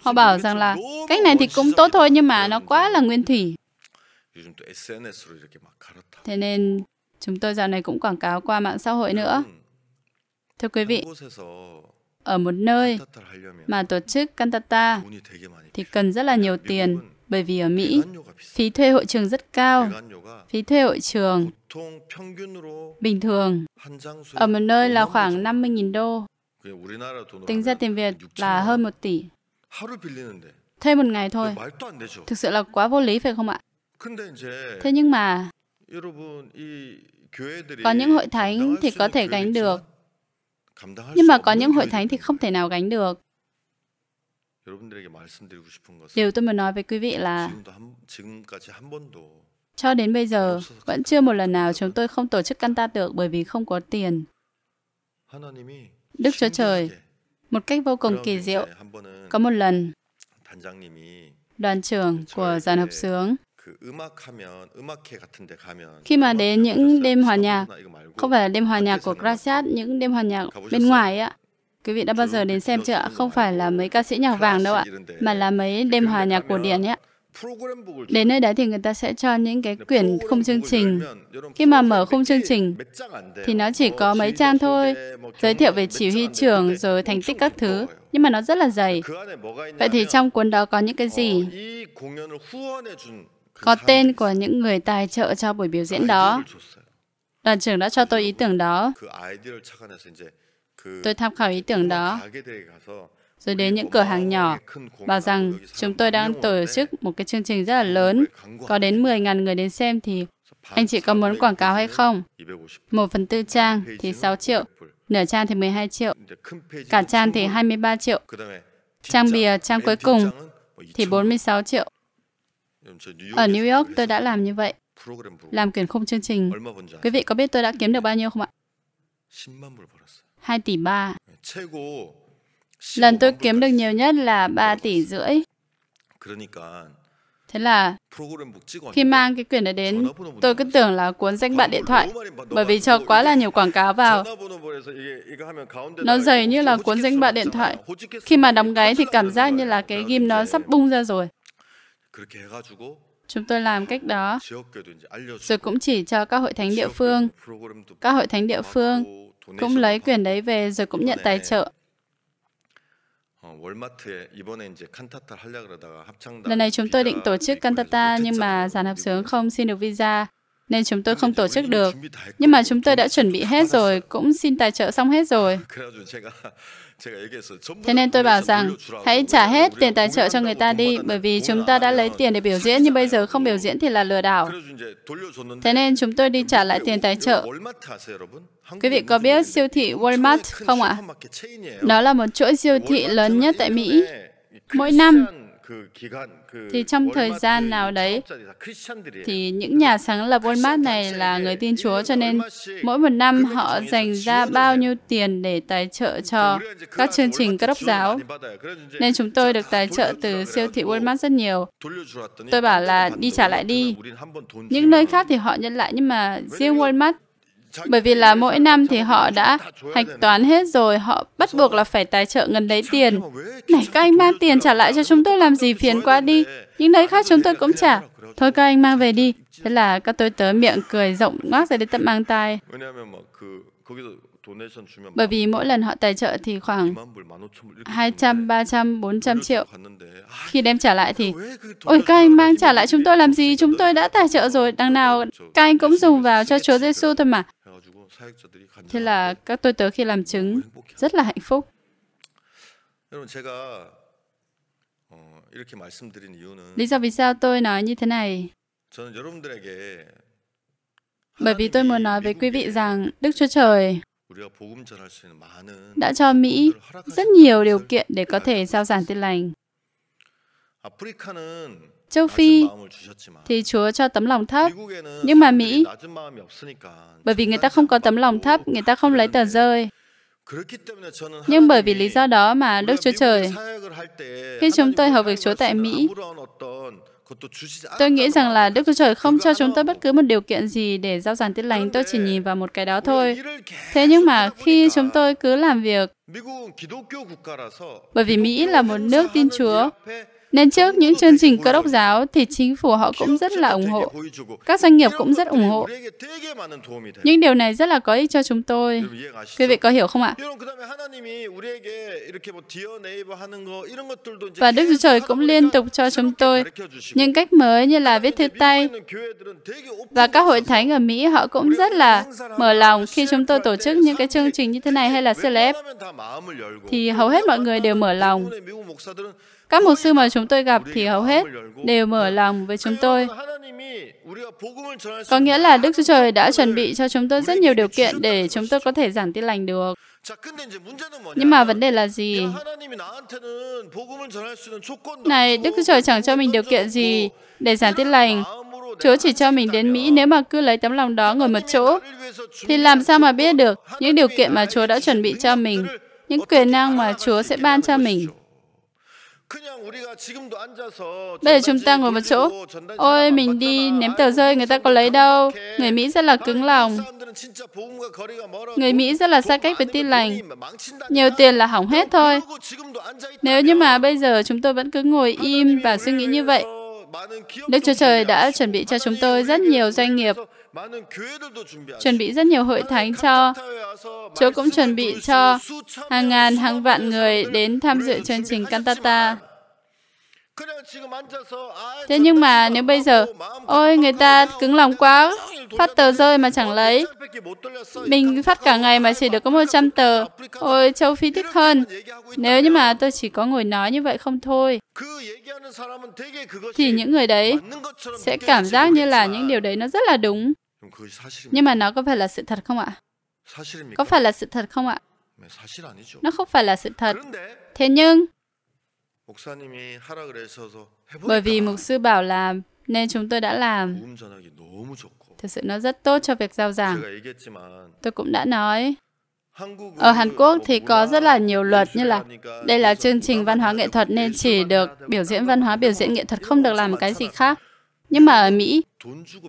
Họ bảo rằng là cách này thì cũng tốt thôi nhưng mà nó quá là nguyên thủy. Thế nên chúng tôi dạo này cũng quảng cáo qua mạng xã hội nữa. Thưa quý vị, ở một nơi mà tổ chức cantata thì cần rất là nhiều tiền bởi vì ở Mỹ phí thuê hội trường rất cao. Phí thuê hội trường bình thường ở một nơi là khoảng 50.000 đô. Tính ra tiền Việt là hơn 1 tỷ. Thuê một ngày thôi. Thực sự là quá vô lý phải không ạ? Thế nhưng mà có những hội thánh thì có thể gánh được. Nhưng mà có những hội thánh thì không thể nào gánh được. Điều tôi muốn nói với quý vị là cho đến bây giờ, vẫn chưa một lần nào chúng tôi không tổ chức căn ta được bởi vì không có tiền. Đức Chúa Trời một cách vô cùng kỳ diệu. À, Có một lần, đoàn trưởng của giàn hợp sướng khi mà đến những đêm hòa nhạc, không phải là đêm hòa nhạc của Krasat, những đêm hòa nhạc bên ngoài ạ. Quý vị đã bao giờ đến xem chưa ạ? Không phải là mấy ca sĩ nhạc vàng đâu ạ, mà là mấy đêm hòa nhạc cổ điển ấy ạ. Đến nơi đấy thì người ta sẽ cho những cái quyển khung chương trình. Khi mà mở khung chương trình thì nó chỉ có mấy trang thôi, giới thiệu về chỉ huy trưởng rồi thành tích các thứ, nhưng mà nó rất là dày. Vậy thì trong cuốn đó có những cái gì? Có tên của những người tài trợ cho buổi biểu diễn đó. Đoàn trưởng đã cho tôi ý tưởng đó. Tôi tham khảo ý tưởng đó rồi đến những cửa hàng nhỏ, bảo rằng chúng tôi đang tổ chức một cái chương trình rất là lớn, có đến 10.000 người đến xem thì anh chị có muốn quảng cáo hay không? Một phần tư trang thì 6 triệu, nửa trang thì 12 triệu, cả trang thì 23 triệu, trang bìa, trang cuối cùng thì 46 triệu. Ở New York tôi đã làm như vậy, làm quyển khung chương trình. Quý vị có biết tôi đã kiếm được bao nhiêu không ạ? 2 tỷ 3. Lần tôi kiếm được nhiều nhất là 3 tỷ rưỡi. Thế là khi mang cái quyển đó đến, tôi cứ tưởng là cuốn danh bạ điện thoại, bởi vì cho quá là nhiều quảng cáo vào. Nó dày như là cuốn danh bạ điện thoại. Khi mà đóng gáy thì cảm giác như là cái ghim nó sắp bung ra rồi. Chúng tôi làm cách đó, rồi cũng chỉ cho các hội thánh địa phương. Các hội thánh địa phương cũng lấy quyền đấy về rồi cũng nhận tài trợ. Lần này chúng tôi định tổ chức cantata nhưng mà dàn hợp sướng không xin được visa nên chúng tôi không tổ chức được. Nhưng mà chúng tôi đã chuẩn bị hết rồi, cũng xin tài trợ xong hết rồi. Thế nên tôi bảo rằng hãy trả hết tiền tài trợ cho người ta đi bởi vì chúng ta đã lấy tiền để biểu diễn nhưng bây giờ không biểu diễn thì là lừa đảo. Thế nên chúng tôi đi trả lại tiền tài trợ. Quý vị có biết siêu thị Walmart không ạ? Nó là một chuỗi siêu thị lớn nhất tại Mỹ. Mỗi năm, thì trong thời gian nào đấy thì những nhà sáng lập Walmart này là người tin Chúa cho nên mỗi một năm họ dành ra bao nhiêu tiền để tài trợ cho các chương trình các đốc giáo. Nên chúng tôi được tài trợ từ siêu thị Walmart rất nhiều. Tôi bảo là đi trả lại đi. Những nơi khác thì họ nhận lại nhưng mà riêng Walmart bởi vì là mỗi năm thì họ đã hạch toán hết rồi, họ bắt buộc là phải tài trợ ngân lấy tiền. Này, các anh mang tiền trả lại cho chúng tôi làm gì phiền quá đi. Những đấy khác chúng tôi cũng trả. Thôi các anh mang về đi. Thế là các tôi tớ miệng cười rộng ngoác ra đến tận mang tai. Bởi vì mỗi lần họ tài trợ thì khoảng 200, 300, 400 triệu. Khi đem trả lại thì, ôi các anh mang trả lại chúng tôi làm gì? Chúng tôi đã tài trợ rồi, đằng nào các anh cũng dùng vào cho Chúa Giêsu thôi mà. Thế là các tôi tớ khi làm chứng rất là hạnh phúc. Lý do vì sao tôi nói như thế này bởi vì tôi muốn nói với quý vị rằng Đức Chúa Trời đã cho Mỹ rất nhiều điều kiện để có thể giao giảng tin lành châu Phi thì Chúa cho tấm lòng thấp. Nhưng mà Mỹ, bởi vì người ta không có tấm lòng thấp, người ta không lấy tờ rơi. Nhưng bởi vì lý do đó mà Đức Chúa Trời, khi chúng tôi hợp việc Chúa tại Mỹ, tôi nghĩ rằng là Đức Chúa Trời không cho chúng tôi bất cứ một điều kiện gì để giao giảng tin lành, tôi chỉ nhìn vào một cái đó thôi. Thế nhưng mà khi chúng tôi cứ làm việc, bởi vì Mỹ là một nước tin Chúa, nên trước những chương trình cơ đốc giáo thì chính phủ họ cũng rất là ủng hộ. Các doanh nghiệp cũng rất ủng hộ. Những điều này rất là có ích cho chúng tôi. Quý vị có hiểu không ạ? Và Đức Chúa Trời cũng liên tục cho chúng tôi những cách mới như là viết thư tay. Và các hội thánh ở Mỹ họ cũng rất là mở lòng khi chúng tôi tổ chức những cái chương trình như thế này hay là CLF thì hầu hết mọi người đều mở lòng. Các mục sư mà chúng tôi gặp thì hầu hết đều mở lòng với chúng tôi. Có nghĩa là Đức Chúa Trời đã chuẩn bị cho chúng tôi rất nhiều điều kiện để chúng tôi có thể giảng tin lành được. Nhưng mà vấn đề là gì? Này, Đức Chúa Trời chẳng cho mình điều kiện gì để giảng tin lành. Chúa chỉ cho mình đến Mỹ nếu mà cứ lấy tấm lòng đó ngồi một chỗ. Thì làm sao mà biết được những điều kiện mà Chúa đã chuẩn bị cho mình, những quyền năng mà Chúa sẽ ban cho mình. Bây giờ chúng ta ngồi một chỗ. Ôi, mình đi ném tờ rơi, người ta có lấy đâu. Người Mỹ rất là cứng lòng. Người Mỹ rất là xa cách với tin lành. Nhiều tiền là hỏng hết thôi. Nếu như mà bây giờ chúng tôi vẫn cứ ngồi im và suy nghĩ như vậy, Đức Chúa Trời đã chuẩn bị cho chúng tôi rất nhiều doanh nghiệp chuẩn bị rất nhiều hội thánh cho Chúa cũng chuẩn bị cho hàng ngàn hàng vạn người đến tham dự chương trình cantata. Thế nhưng mà nếu bây giờ, ôi người ta cứng lòng quá, phát tờ rơi mà chẳng lấy. Mình phát cả ngày mà chỉ được có 100 tờ. Ôi, châu Phi thích hơn. Nếu như mà tôi chỉ có ngồi nói như vậy không thôi, thì những người đấy sẽ cảm giác như là những điều đấy nó rất là đúng. Nhưng mà nó có phải là sự thật không ạ? Có phải là sự thật không ạ? Nó không phải là sự thật. Thế nhưng, bởi vì mục sư bảo làm nên chúng tôi đã làm. Thực sự nó rất tốt cho việc giao giảng. Tôi cũng đã nói, ở Hàn Quốc thì có rất là nhiều luật như là đây là chương trình văn hóa nghệ thuật nên chỉ được biểu diễn văn hóa biểu diễn nghệ thuật không được làm cái gì khác. Nhưng mà ở Mỹ,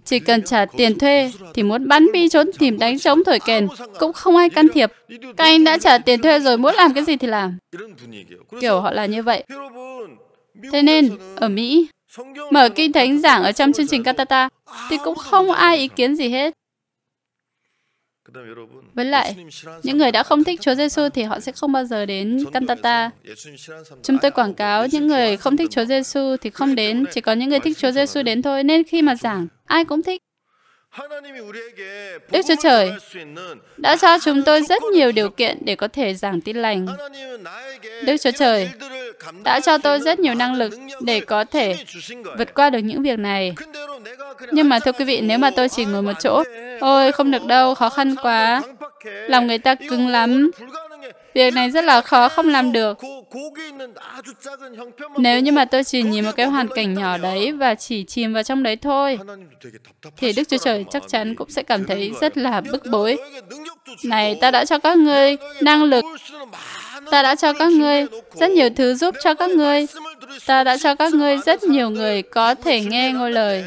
chỉ cần trả tiền thuê thì muốn bắn bi trốn tìm đánh trống thổi kèn cũng không ai can thiệp. Các anh đã trả tiền thuê rồi muốn làm cái gì thì làm. Kiểu họ là như vậy. Thế nên, ở Mỹ, mở kinh thánh giảng ở trong chương trình Katata thì à, cũng không ai ý kiến gì hết. Với lại, những người đã không thích Chúa Giêsu thì họ sẽ không bao giờ đến Cantata. Chúng tôi quảng cáo những người không thích Chúa Giêsu thì không đến, chỉ có những người thích Chúa Giêsu đến thôi. Nên khi mà giảng, ai cũng thích. Đức Chúa Trời đã cho chúng tôi rất nhiều điều kiện để có thể giảng tin lành. Đức Chúa Trời đã cho tôi rất nhiều năng lực để có thể vượt qua được những việc này. Nhưng mà thưa quý vị, nếu mà tôi chỉ ngồi một chỗ, ôi không được đâu, khó khăn quá, lòng người ta cứng lắm, Việc này rất là khó không làm được. Nếu như mà tôi chỉ nhìn một cái hoàn cảnh nhỏ đấy và chỉ chìm vào trong đấy thôi, thì Đức Chúa Trời chắc chắn cũng sẽ cảm thấy rất là bức bối. Này, ta đã cho các ngươi năng lực, ta đã cho các ngươi rất nhiều thứ giúp cho các ngươi, ta đã cho các ngươi rất nhiều người có thể nghe ngôi lời.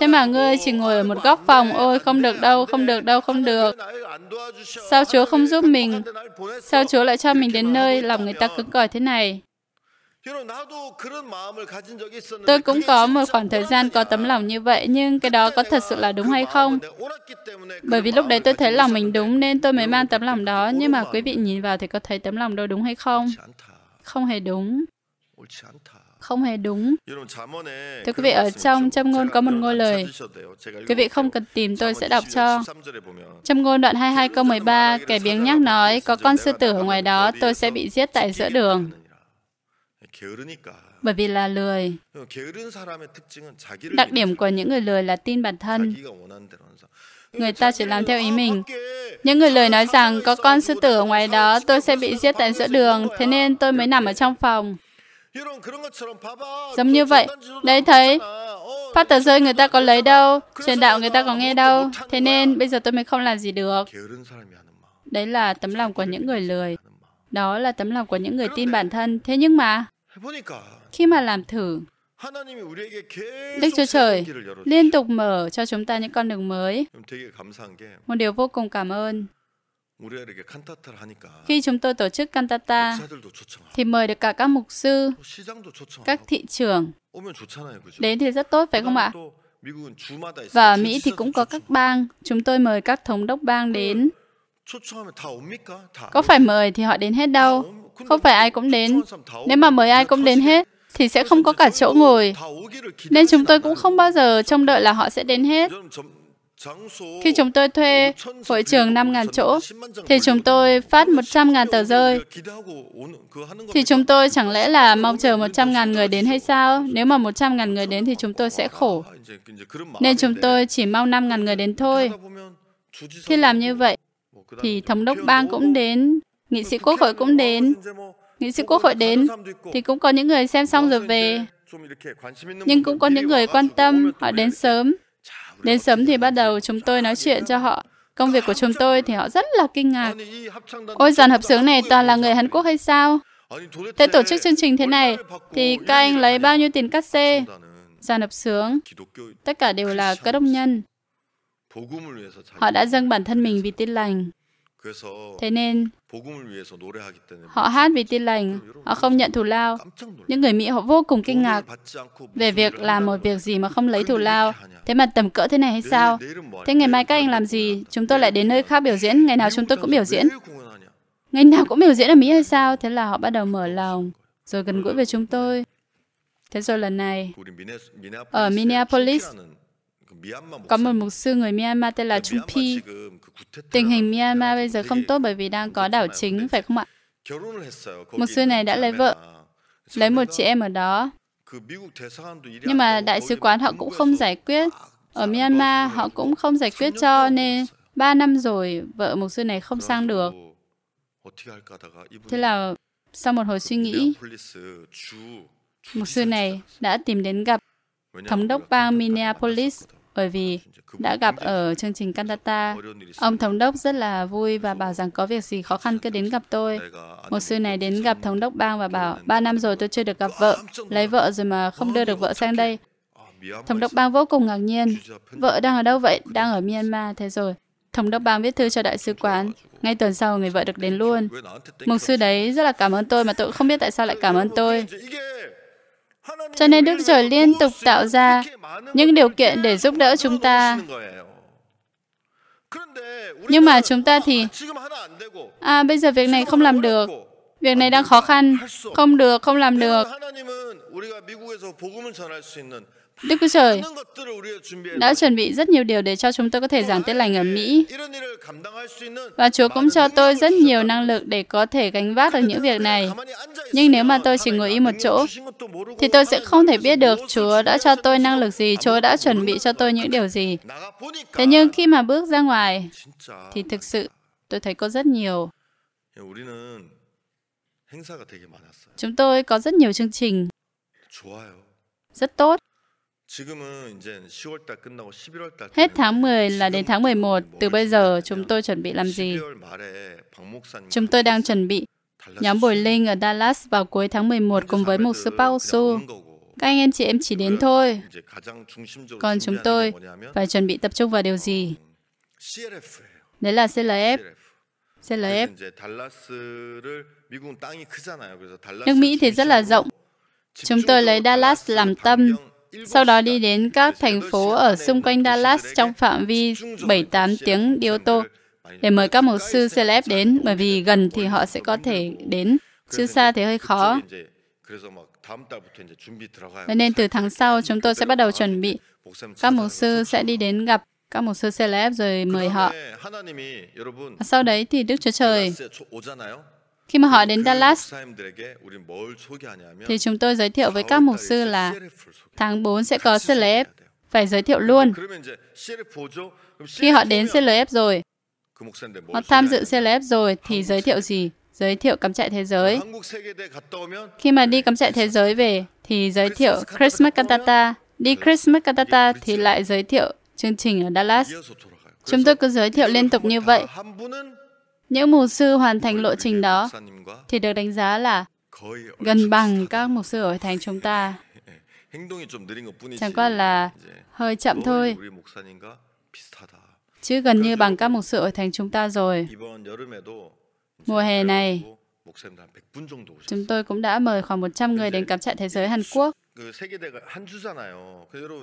Thế mà ngươi chỉ ngồi ở một góc phòng, ôi không được đâu, không được đâu, không được. Sao Chúa không giúp mình? Sao Chúa lại cho mình đến nơi làm người ta cứng cỏi thế này? Tôi cũng có một khoảng thời gian có tấm lòng như vậy, nhưng cái đó có thật sự là đúng hay không? Bởi vì lúc đấy tôi thấy lòng mình đúng nên tôi mới mang tấm lòng đó, nhưng mà quý vị nhìn vào thì có thấy tấm lòng đó đúng hay không? Không hề đúng không hề đúng. Thưa quý vị, ở trong châm ngôn có một ngôi lời. Quý vị không cần tìm, tôi sẽ đọc cho. Châm ngôn đoạn 22 câu 13, kẻ biếng nhắc nói, có con sư tử ở ngoài đó, tôi sẽ bị giết tại giữa đường. Bởi vì là lười. Đặc điểm của những người lười là tin bản thân. Người ta chỉ làm theo ý mình. Những người lười nói rằng có con sư tử ở ngoài đó, tôi sẽ bị giết tại giữa đường, thế nên tôi mới nằm ở trong phòng. Giống như vậy, đấy thấy, phát tờ rơi người ta có lấy đâu, truyền đạo người ta có nghe đâu, thế nên bây giờ tôi mới không làm gì được. Đấy là tấm lòng của những người lười. Đó là tấm lòng của những người tin bản thân. Thế nhưng mà, khi mà làm thử, Đức Chúa Trời liên tục mở cho chúng ta những con đường mới. Một điều vô cùng cảm ơn. Khi chúng tôi tổ chức cantata thì mời được cả các mục sư, các thị trường đến thì rất tốt phải không ạ? Và ở Mỹ thì cũng có các bang, chúng tôi mời các thống đốc bang đến. Có phải mời thì họ đến hết đâu, không phải ai cũng đến. Nếu mà mời ai cũng đến hết thì sẽ không có cả chỗ ngồi. Nên chúng tôi cũng không bao giờ trông đợi là họ sẽ đến hết. Khi chúng tôi thuê hội trường 5.000 chỗ, thì chúng tôi phát 100.000 tờ rơi. Thì chúng tôi chẳng lẽ là mong chờ 100.000 người đến hay sao? Nếu mà 100.000 người đến thì chúng tôi sẽ khổ. Nên chúng tôi chỉ mong 5.000 người đến thôi. Khi làm như vậy, thì thống đốc bang cũng đến, nghị sĩ quốc hội cũng đến, nghị sĩ quốc hội đến, thì cũng có những người xem xong rồi về. Nhưng cũng có những người quan tâm, họ đến sớm, Đến sớm thì bắt đầu chúng tôi nói chuyện cho họ công việc của chúng tôi thì họ rất là kinh ngạc. Ôi dàn hợp sướng này toàn là người Hàn Quốc hay sao? Thế tổ chức chương trình thế này thì các anh lấy bao nhiêu tiền cắt xê? Dàn hợp sướng, tất cả đều là các đông nhân. Họ đã dâng bản thân mình vì tin lành. Thế nên, họ hát vì tin lành, họ không nhận thù lao. Những người Mỹ họ vô cùng kinh ngạc về việc làm một việc gì mà không lấy thù lao. Thế mà tầm cỡ thế này hay sao? Thế ngày mai các anh làm gì? Chúng tôi lại đến nơi khác biểu diễn, ngày nào chúng tôi cũng biểu diễn. Ngày nào cũng biểu diễn ở Mỹ hay sao? Thế là họ bắt đầu mở lòng, rồi gần gũi với chúng tôi. Thế rồi lần này, ở Minneapolis, có một mục sư người Myanmar tên là Trung Pi. Tình hình Myanmar bây giờ không tốt bởi vì đang có đảo chính, phải không ạ? Mục sư này đã lấy vợ, lấy một chị em ở đó. Nhưng mà đại sứ quán họ cũng không giải quyết. Ở Myanmar họ cũng không giải quyết cho nên 3 năm rồi vợ mục sư này không sang được. Thế là sau một hồi suy nghĩ, mục sư này đã tìm đến gặp thống đốc bang Minneapolis bởi vì đã gặp ở chương trình Cantata. Ông thống đốc rất là vui và bảo rằng có việc gì khó khăn cứ đến gặp tôi. Một sư này đến gặp thống đốc bang và bảo, ba năm rồi tôi chưa được gặp vợ, lấy vợ rồi mà không đưa được vợ sang đây. Thống đốc bang vô cùng ngạc nhiên. Vợ đang ở đâu vậy? Đang ở Myanmar, thế rồi. Thống đốc bang viết thư cho đại sứ quán. Ngay tuần sau, người vợ được đến luôn. Mục sư đấy rất là cảm ơn tôi mà tôi cũng không biết tại sao lại cảm ơn tôi. Cho nên Đức Trời liên tục tạo ra những điều kiện để giúp đỡ chúng ta. Nhưng mà chúng ta thì, à bây giờ việc này không làm được, việc này đang khó khăn, không được, không làm được. Đức Chúa Trời đã chuẩn bị rất nhiều điều để cho chúng tôi có thể giảng tin lành ở Mỹ. Và Chúa cũng cho tôi rất nhiều năng lực để có thể gánh vác được những việc này. Nhưng nếu mà tôi chỉ ngồi im một chỗ, thì tôi sẽ không thể biết được Chúa đã cho tôi năng lực gì, Chúa đã chuẩn bị cho tôi những điều gì. Thế nhưng khi mà bước ra ngoài, thì thực sự tôi thấy có rất nhiều. Chúng tôi có rất nhiều chương trình. Rất tốt. Hết tháng 10 là đến tháng 11, từ bây giờ chúng tôi chuẩn bị làm gì? Chúng tôi đang chuẩn bị nhóm Bồi Linh ở Dallas vào cuối tháng 11 cùng với mục sư Park Su. Các anh em chị em chỉ đến thôi. Còn chúng tôi phải chuẩn bị tập trung vào điều gì? Đấy là CLF. CLF. Nước Mỹ thì rất là rộng. Chúng tôi lấy Dallas làm tâm, sau đó đi đến các thành phố ở xung quanh Dallas trong phạm vi 7-8 tiếng đi ô tô để mời các mục sư celeb đến, bởi vì gần thì họ sẽ có thể đến, chứ xa thì hơi khó. Nên từ tháng sau chúng tôi sẽ bắt đầu chuẩn bị. Các mục sư sẽ đi đến gặp các mục sư celeb rồi mời họ. Sau đấy thì Đức Chúa Trời khi mà họ đến Dallas, thì chúng tôi giới thiệu với các mục sư là tháng 4 sẽ có CLF, phải giới thiệu luôn. Khi họ đến CLF rồi, họ tham dự CLF rồi thì giới thiệu gì? Giới thiệu cắm trại thế giới. Khi mà đi cắm trại thế giới về thì giới thiệu Christmas Cantata. Đi Christmas Cantata thì lại giới thiệu chương trình ở Dallas. Chúng tôi cứ giới thiệu liên tục như vậy. Những mục sư hoàn thành lộ trình đó thì được đánh giá là gần bằng các mục sư ở thành chúng ta. Chẳng qua là hơi chậm thôi. Chứ gần như bằng các mục sư ở thành chúng ta rồi. Mùa hè này, chúng tôi cũng đã mời khoảng 100 người đến cắm trại thế giới Hàn Quốc.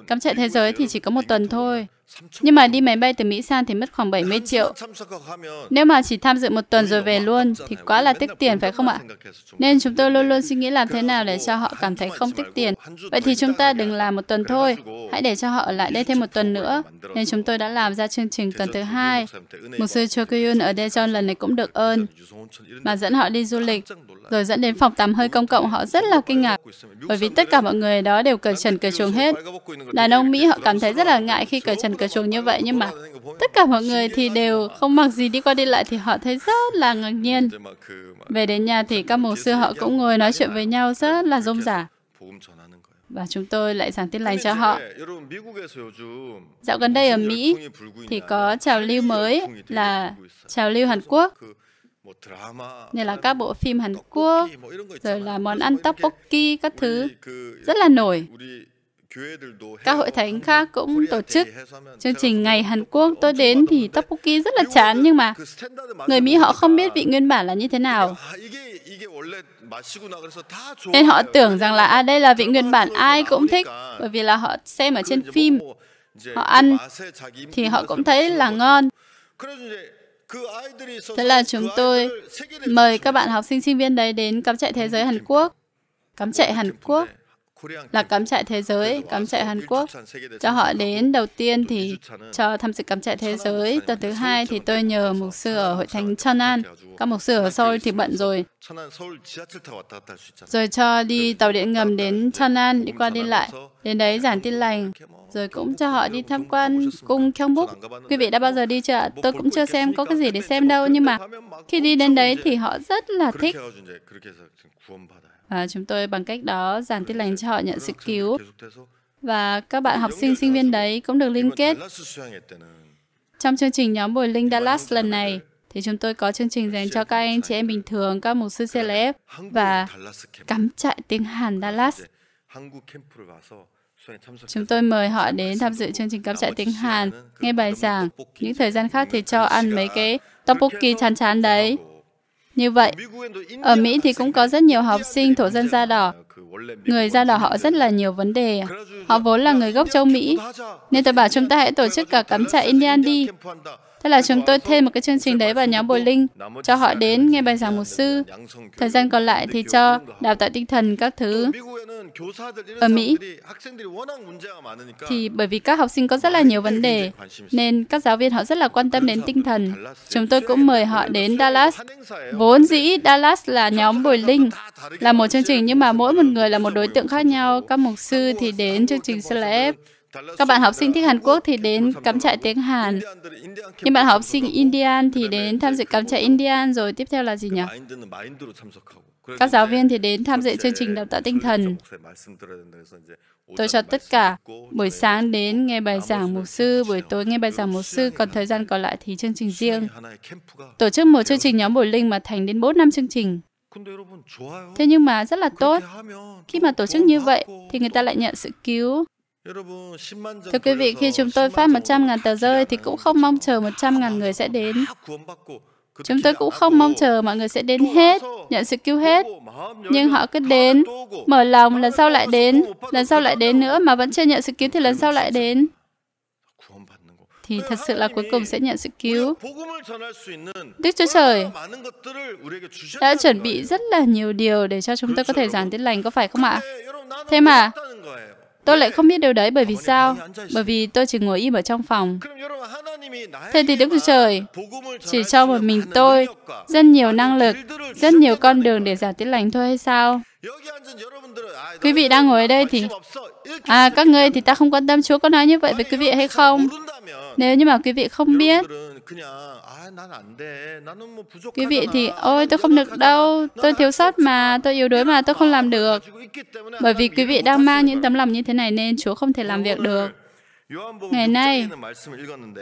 Cắm trại thế giới thì chỉ có một tuần thôi. Nhưng mà đi máy bay từ Mỹ sang thì mất khoảng 70 triệu. Nếu mà chỉ tham dự một tuần rồi về luôn thì quá là tích tiền phải không ạ? Nên chúng tôi luôn luôn suy nghĩ làm thế nào để cho họ cảm thấy không tích tiền. Vậy thì chúng ta đừng làm một tuần thôi. Hãy để cho họ ở lại đây thêm một tuần nữa. Nên chúng tôi đã làm ra chương trình tuần thứ hai. Một sư Cho Kyun ở Daejeon lần này cũng được ơn. Mà dẫn họ đi du lịch, rồi dẫn đến phòng tắm hơi công cộng họ rất là kinh ngạc bởi vì tất cả mọi người đó đều cởi trần cởi chuồng hết. Đàn ông Mỹ họ cảm thấy rất là ngại khi cởi trần cởi chuồng như vậy nhưng mà tất cả mọi người thì đều không mặc gì đi qua đi lại thì họ thấy rất là ngạc nhiên. Về đến nhà thì các mục sư họ cũng ngồi nói chuyện với nhau rất là rôm rả và chúng tôi lại giảng tin lành cho họ. Dạo gần đây ở Mỹ thì có trào lưu mới là trào lưu Hàn Quốc nên là các bộ phim Hàn Quốc, rồi là món ăn tteokbokki các thứ rất là nổi. Các hội thánh khác cũng tổ chức chương trình Ngày Hàn Quốc. Tôi đến thì tteokbokki rất là chán, nhưng mà người Mỹ họ không biết vị nguyên bản là như thế nào. Nên họ tưởng rằng là à, đây là vị nguyên bản ai cũng thích, bởi vì là họ xem ở trên phim, họ ăn thì họ cũng thấy là ngon. Thế là chúng tôi mời các bạn học sinh sinh viên đấy đến cắm trại thế giới Hàn Quốc. Cắm trại Hàn Quốc là cắm trại thế giới, cắm trại Hàn Quốc. Cho họ đến đầu tiên thì cho tham dự cắm trại thế giới, tuần thứ hai thì tôi nhờ mục sư ở hội thánh Chonan. Các mục sư ở Seoul thì bận rồi. Rồi cho đi tàu điện ngầm đến Chonan, đi qua đi lại. Đến đấy giảng tin lành, rồi cũng cho họ đi tham quan cung Gyeongbuk. Quý vị đã bao giờ đi chưa ạ? Tôi cũng chưa xem có cái gì để xem đâu, nhưng mà khi đi đến đấy thì họ rất là thích. À, chúng tôi bằng cách đó giảng tin lành cho họ nhận sự cứu. Và các bạn học sinh sinh viên đấy cũng được liên kết. Trong chương trình nhóm Bồi Linh Dallas lần này, thì chúng tôi có chương trình dành cho các anh chị em bình thường, các mục sư CLF và cắm trại tiếng Hàn Dallas. Chúng tôi mời họ đến tham dự chương trình cắm trại tiếng Hàn, nghe bài giảng. Những thời gian khác thì cho ăn mấy cái tteokbokki chán chán đấy. Như vậy, ở Mỹ thì cũng có rất nhiều học sinh thổ dân da đỏ. Ờ, người da đỏ họ rất là nhiều vấn đề. Họ vốn là người gốc châu Mỹ. Nên tôi bảo chúng ta hãy tổ chức cả cắm trại Indian đi. Thế là chúng tôi thêm một cái chương trình đấy vào nhóm Bồi Linh, cho họ đến nghe bài giảng mục sư. Thời gian còn lại thì cho đào tạo tinh thần các thứ. Ở Mỹ, thì bởi vì các học sinh có rất là nhiều vấn đề, nên các giáo viên họ rất là quan tâm đến tinh thần. Chúng tôi cũng mời họ đến Dallas. Vốn dĩ Dallas là nhóm Bồi Linh, là một chương trình nhưng mà mỗi một người là một đối tượng khác nhau. Các mục sư thì đến chương trình sẽ các bạn học sinh thích Hàn Quốc thì đến cắm trại tiếng Hàn. Nhưng bạn học sinh Indian thì đến tham dự cắm trại Indian rồi tiếp theo là gì nhỉ? Các giáo viên thì đến tham dự chương trình đào tạo tinh thần. Tôi cho tất cả buổi sáng đến nghe bài giảng mục sư, buổi tối nghe bài giảng mục sư, còn thời gian còn lại thì chương trình riêng. Tổ chức một chương trình nhóm buổi linh mà thành đến 4 năm chương trình. Thế nhưng mà rất là tốt. Khi mà tổ chức như vậy thì người ta lại nhận sự cứu, Thưa quý vị, khi chúng tôi phát 100.000 tờ rơi thì cũng không mong chờ 100.000 người sẽ đến. Chúng tôi cũng không mong chờ mọi người sẽ đến hết, nhận sự cứu hết. Nhưng họ cứ đến, mở lòng, lần sau lại đến, lần sau lại đến nữa mà vẫn chưa nhận sự cứu thì lần sau lại đến. Thì thật sự là cuối cùng sẽ nhận sự cứu. Đức Chúa Trời đã chuẩn bị rất là nhiều điều để cho chúng tôi có thể giảng tin lành, có phải không ạ? Thế mà, Tôi lại không biết điều đấy bởi vì sao? Bởi vì tôi chỉ ngồi im ở trong phòng. Thế thì Đức Chúa Trời chỉ cho một mình tôi rất nhiều năng lực, rất nhiều con đường để giảng tiếng lành thôi hay sao? Quý vị đang ngồi ở đây thì À, các ngươi thì ta không quan tâm Chúa có nói như vậy với quý vị hay không? Nếu như mà quý vị không biết Quý vị thì, ôi tôi không được đâu, tôi thiếu sót mà, tôi yếu đuối mà, tôi không làm được. Bởi vì quý vị đang mang những tấm lòng như thế này nên Chúa không thể làm việc được. Ngày nay,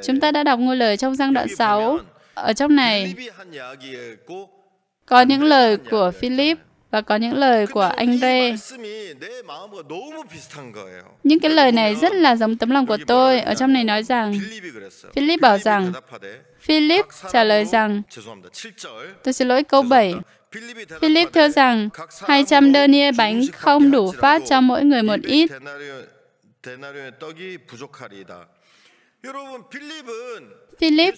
chúng ta đã đọc ngôi lời trong giang đoạn 6. Ở trong này, có những lời của Philip và có những lời của anh Rê. Những cái lời này rất là giống tấm lòng của tôi. Ở trong này nói rằng, Philip bảo rằng, Philip trả lời rằng, tôi xin lỗi câu 7, Philip thưa rằng 200 denier bánh không đủ phát cho mỗi người một ít. Philip,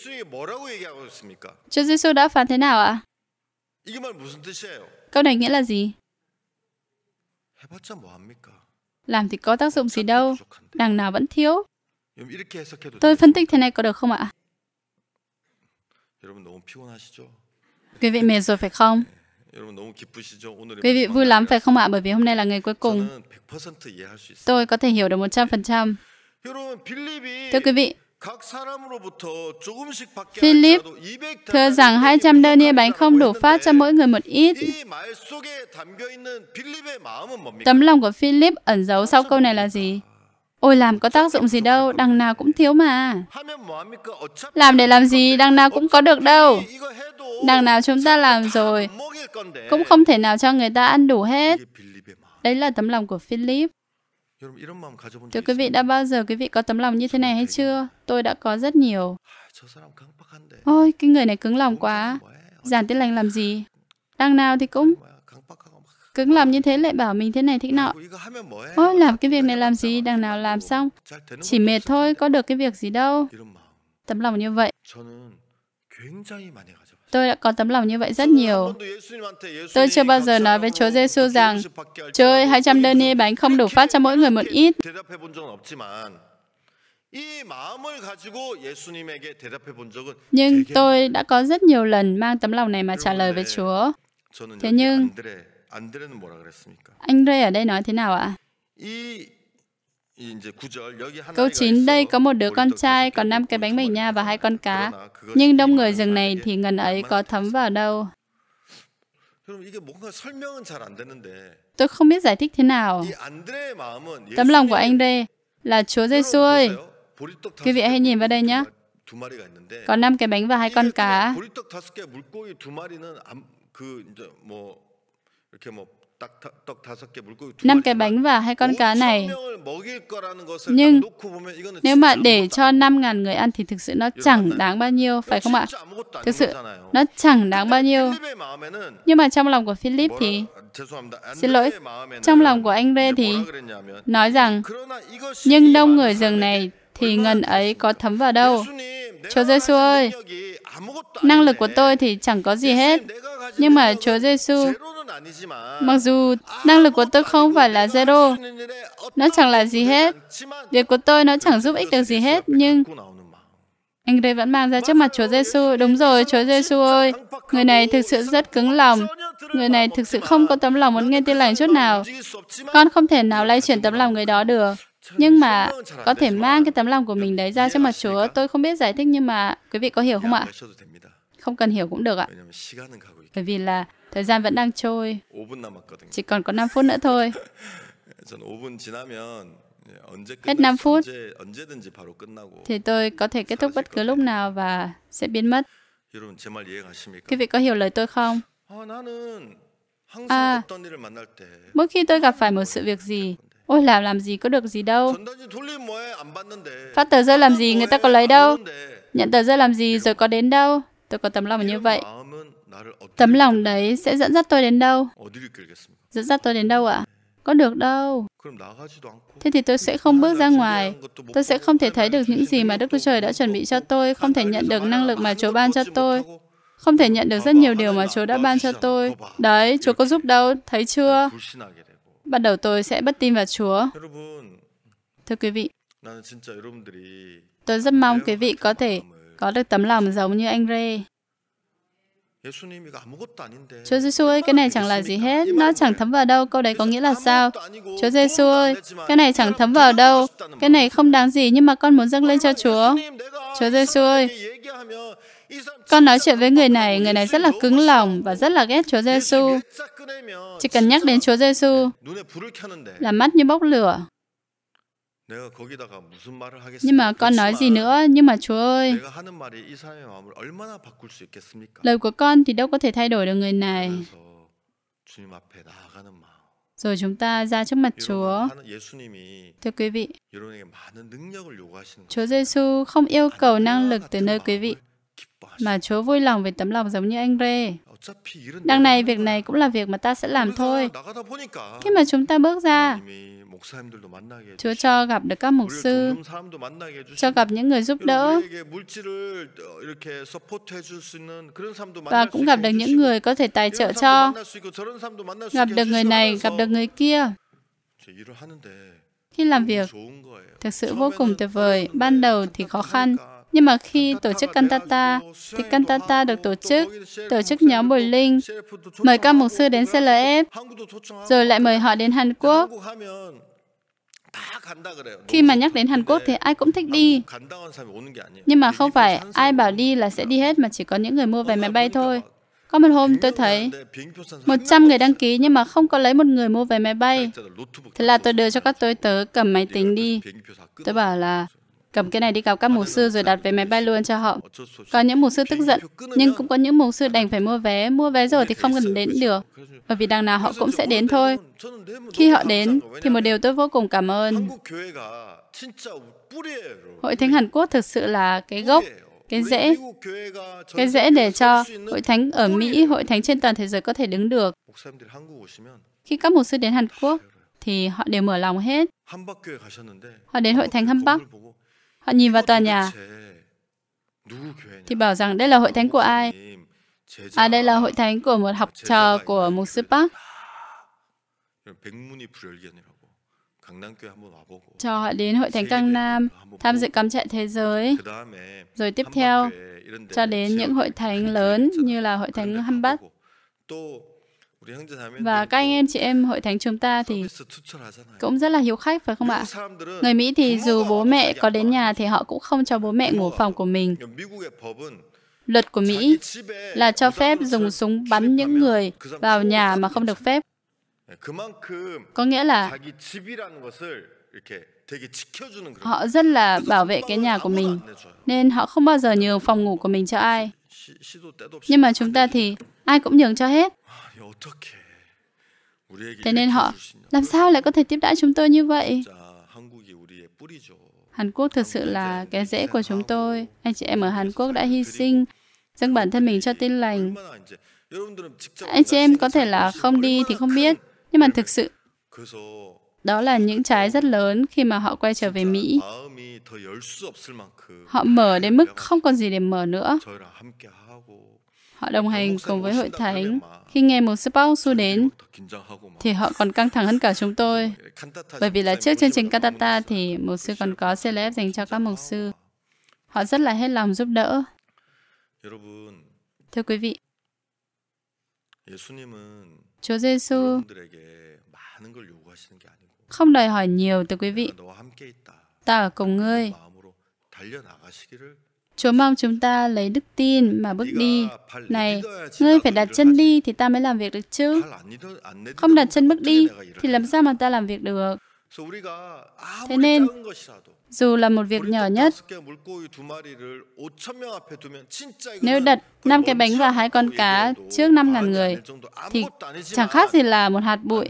Chúa Giêsu đã phán thế nào ạ? Câu này nghĩa là gì? Làm thì có tác dụng gì đâu, đằng nào vẫn thiếu. Tôi phân tích thế này có được không ạ? Quý vị mệt rồi phải không? Quý vị vui lắm phải không ạ? Bởi vì hôm nay là ngày cuối cùng. Tôi có thể hiểu được 100%. Thưa quý vị, Philip thừa rằng 200 đơn ni bánh không đủ phát cho mỗi người một ít. Tấm lòng của Philip ẩn giấu sau câu này là gì? Ôi làm có tác dụng gì đâu, đằng nào cũng thiếu mà. Làm để làm gì, đằng nào cũng có được đâu. Đằng nào chúng ta làm rồi, cũng không thể nào cho người ta ăn đủ hết. Đấy là tấm lòng của Philip. Thưa quý vị, đã bao giờ quý vị có tấm lòng như thế này hay chưa? Tôi đã có rất nhiều. Ôi, cái người này cứng lòng quá. Giản tiết lành làm gì? Đằng nào thì cũng cứng lòng như thế lại bảo mình thế này thế nọ. Ôi, làm cái việc này làm gì, đằng nào làm xong. Chỉ mệt thôi, có được cái việc gì đâu. Tấm lòng như vậy. Tôi đã có tấm lòng như vậy rất nhiều. Tôi chưa bao giờ nói với Chúa Giêsu rằng, Chúa ơi, 200 đơn ni bánh không đủ phát cho mỗi người một ít. Nhưng tôi đã có rất nhiều lần mang tấm lòng này mà trả lời với Chúa. Thế nhưng, 안드레는 뭐라 그랬습니까? Anh Rê ở đây nói thế nào ạ? 이 Câu 9 đây có một đứa con trai còn năm cái bánh bày nha và hai con cá. Nhưng đông người rừng này thì ngần ấy có thấm vào đâu. Tôi không biết giải thích thế nào. Tấm lòng của anh Rê là Chúa Giêsu ơi. Quý vị hãy nhìn vào đây nhé. Có năm cái bánh và hai con cá năm cái bánh và hai con cá này. Nhưng nếu mà để cho năm ngàn người ăn thì thực sự nó chẳng đáng bao nhiêu, phải không ạ? Thực sự nó chẳng đáng bao nhiêu. Nhưng mà trong lòng của Philip thì Xin lỗi, trong lòng của anh Rê thì nói rằng nhưng đông người rừng này thì ngần ấy có thấm vào đâu. Chúa Giêsu ơi, năng lực của tôi thì chẳng có gì hết. Nhưng mà Chúa Giêsu, mặc dù năng lực của tôi không phải là zero, nó chẳng là gì hết. Việc của tôi nó chẳng giúp ích được gì hết, nhưng anh đây vẫn mang ra trước mặt Chúa Giêsu. Đúng rồi, Chúa Giêsu ơi, người này thực sự rất cứng lòng. Người này thực sự không có tấm lòng muốn nghe tin lành chút nào. Con không thể nào lay chuyển tấm lòng người đó được. Nhưng mà có thể mang cái tấm lòng của mình đấy ra trước mặt Chúa. Tôi không biết giải thích nhưng mà quý vị có hiểu không ạ? Không cần hiểu cũng được ạ bởi vì là thời gian vẫn đang trôi. Chỉ còn có 5 phút nữa thôi. Hết 5 phút thì tôi có thể kết thúc bất cứ lúc nào và sẽ biến mất. Quý vị có hiểu lời tôi không? À, mỗi khi tôi gặp phải một sự việc gì, ôi làm làm gì có được gì đâu. Phát tờ rơi làm gì người ta có lấy đâu. Nhận tờ rơi làm gì rồi có đến đâu. Tôi có tấm lòng như vậy. Tấm lòng đấy sẽ dẫn dắt tôi đến đâu? Dẫn dắt tôi đến đâu ạ? À? Có được đâu. Thế thì tôi sẽ không bước ra ngoài. Tôi sẽ không thể thấy được những gì mà Đức Chúa Trời đã chuẩn bị cho tôi, không thể nhận được năng lực mà Chúa ban cho tôi, không thể nhận được rất nhiều điều mà Chúa đã ban cho tôi. Đấy, Chúa có giúp đâu, thấy chưa? Bắt đầu tôi sẽ bất tin vào Chúa. Thưa quý vị, tôi rất mong quý vị có thể có được tấm lòng giống như anh Ray. Chúa Giêsu ơi, cái này chẳng là gì hết, nó chẳng thấm vào đâu. Câu đấy có nghĩa là sao? Chúa Giêsu ơi, cái này chẳng thấm vào đâu, cái này không đáng gì nhưng mà con muốn dâng lên cho Chúa. Chúa Giêsu ơi, con nói chuyện với người này, người này rất là cứng lòng và rất là ghét Chúa Giêsu. Chỉ cần nhắc đến Chúa Giêsu là mắt như bốc lửa. Nhưng mà con nói gì nữa? Nhưng mà Chúa ơi, lời của con thì đâu có thể thay đổi được người này. Rồi chúng ta ra trước mặt Chúa. Thưa quý vị, Chúa Giêsu không yêu cầu năng lực từ nơi quý vị, mà Chúa vui lòng về tấm lòng giống như anh Rê. Đằng này, việc này cũng là việc mà ta sẽ làm thôi. Khi mà chúng ta bước ra, Chúa cho gặp được các mục sư, cho gặp những người giúp đỡ, và cũng gặp được những người có thể tài trợ cho, gặp được người này, gặp được người kia. Khi làm việc, thực sự vô cùng tuyệt vời. Ban đầu thì khó khăn, nhưng mà khi tổ chức cantata, thì cantata được tổ chức, tổ chức nhóm Bồi Linh, mời các mục sư đến CLF, rồi lại mời họ đến Hàn Quốc. Khi mà nhắc đến Hàn Quốc thì ai cũng thích đi. Nhưng mà không phải ai bảo đi là sẽ đi hết mà chỉ có những người mua vé máy bay thôi. Có một hôm tôi thấy 100 người đăng ký nhưng mà không có lấy một người mua vé máy bay. Thế là tôi đưa cho các tôi tớ cầm máy tính đi. Tôi bảo là cầm cái này đi gặp các mục sư rồi đặt vé máy bay luôn cho họ. Có những mục sư tức giận, nhưng cũng có những mục sư đành phải mua vé, mua vé rồi thì không cần đến được, bởi vì đằng nào họ cũng sẽ đến thôi. Khi họ đến, thì một điều tôi vô cùng cảm ơn. Hội Thánh Hàn Quốc thực sự là cái gốc cái rễ, cái rễ để cho hội thánh ở Mỹ, hội thánh trên toàn thế giới có thể đứng được. Khi các mục sư đến Hàn Quốc thì họ đều mở lòng hết. Họ đến hội thánh Hâm Bắc Họ nhìn vào tòa nhà thì bảo rằng đây là hội thánh của ai? À đây là hội thánh của một học trò của mục sư Park. Cho họ đến hội thánh Cang Nam tham dự cắm trại thế giới, rồi tiếp theo cho đến những hội thánh lớn như là hội thánh Hambat. Và các anh em chị em hội thánh chúng ta thì cũng rất là hiếu khách phải không ạ? Người Mỹ thì dù bố mẹ có đến nhà thì họ cũng không cho bố mẹ ngủ phòng của mình. Luật của Mỹ là cho phép dùng súng bắn những người vào nhà mà không được phép. Có nghĩa là họ rất là bảo vệ cái nhà của mình nên họ không bao giờ nhường phòng ngủ của mình cho ai nhưng mà chúng ta thì ai cũng nhường cho hết Thế nên họ làm sao lại có thể tiếp đãi chúng tôi như vậy? Hàn Quốc thực sự là cái rễ của chúng tôi. Anh chị em ở Hàn Quốc đã hy sinh, dâng bản thân mình cho tin lành. Anh chị em có thể là không đi thì không biết, nhưng mà thực sự đó là những trái rất lớn khi mà họ quay trở về Mỹ. Họ mở đến mức không còn gì để mở nữa. Họ đồng hành cùng với hội thánh. Khi nghe một spouse xu đến, thì họ còn căng thẳng hơn cả chúng tôi. Bởi vì là trước chương trình Katata thì mục sư còn có celeb dành cho các mục sư. Họ rất là hết lòng giúp đỡ. Thưa quý vị, Chúa Giêsu không đòi hỏi nhiều từ quý vị. Ta ở cùng ngươi. Chúa mong chúng ta lấy đức tin mà bước đi. Này, ngươi phải đặt chân đi thì ta mới làm việc được chứ. À, không đặt chân bước đi thì làm sao mà ta làm việc được. À, Thế nên, dù là một việc nhỏ nhất, nếu đặt 5 cái bánh và hai con cá trước 5 ngàn người, thì chẳng khác gì là một hạt bụi.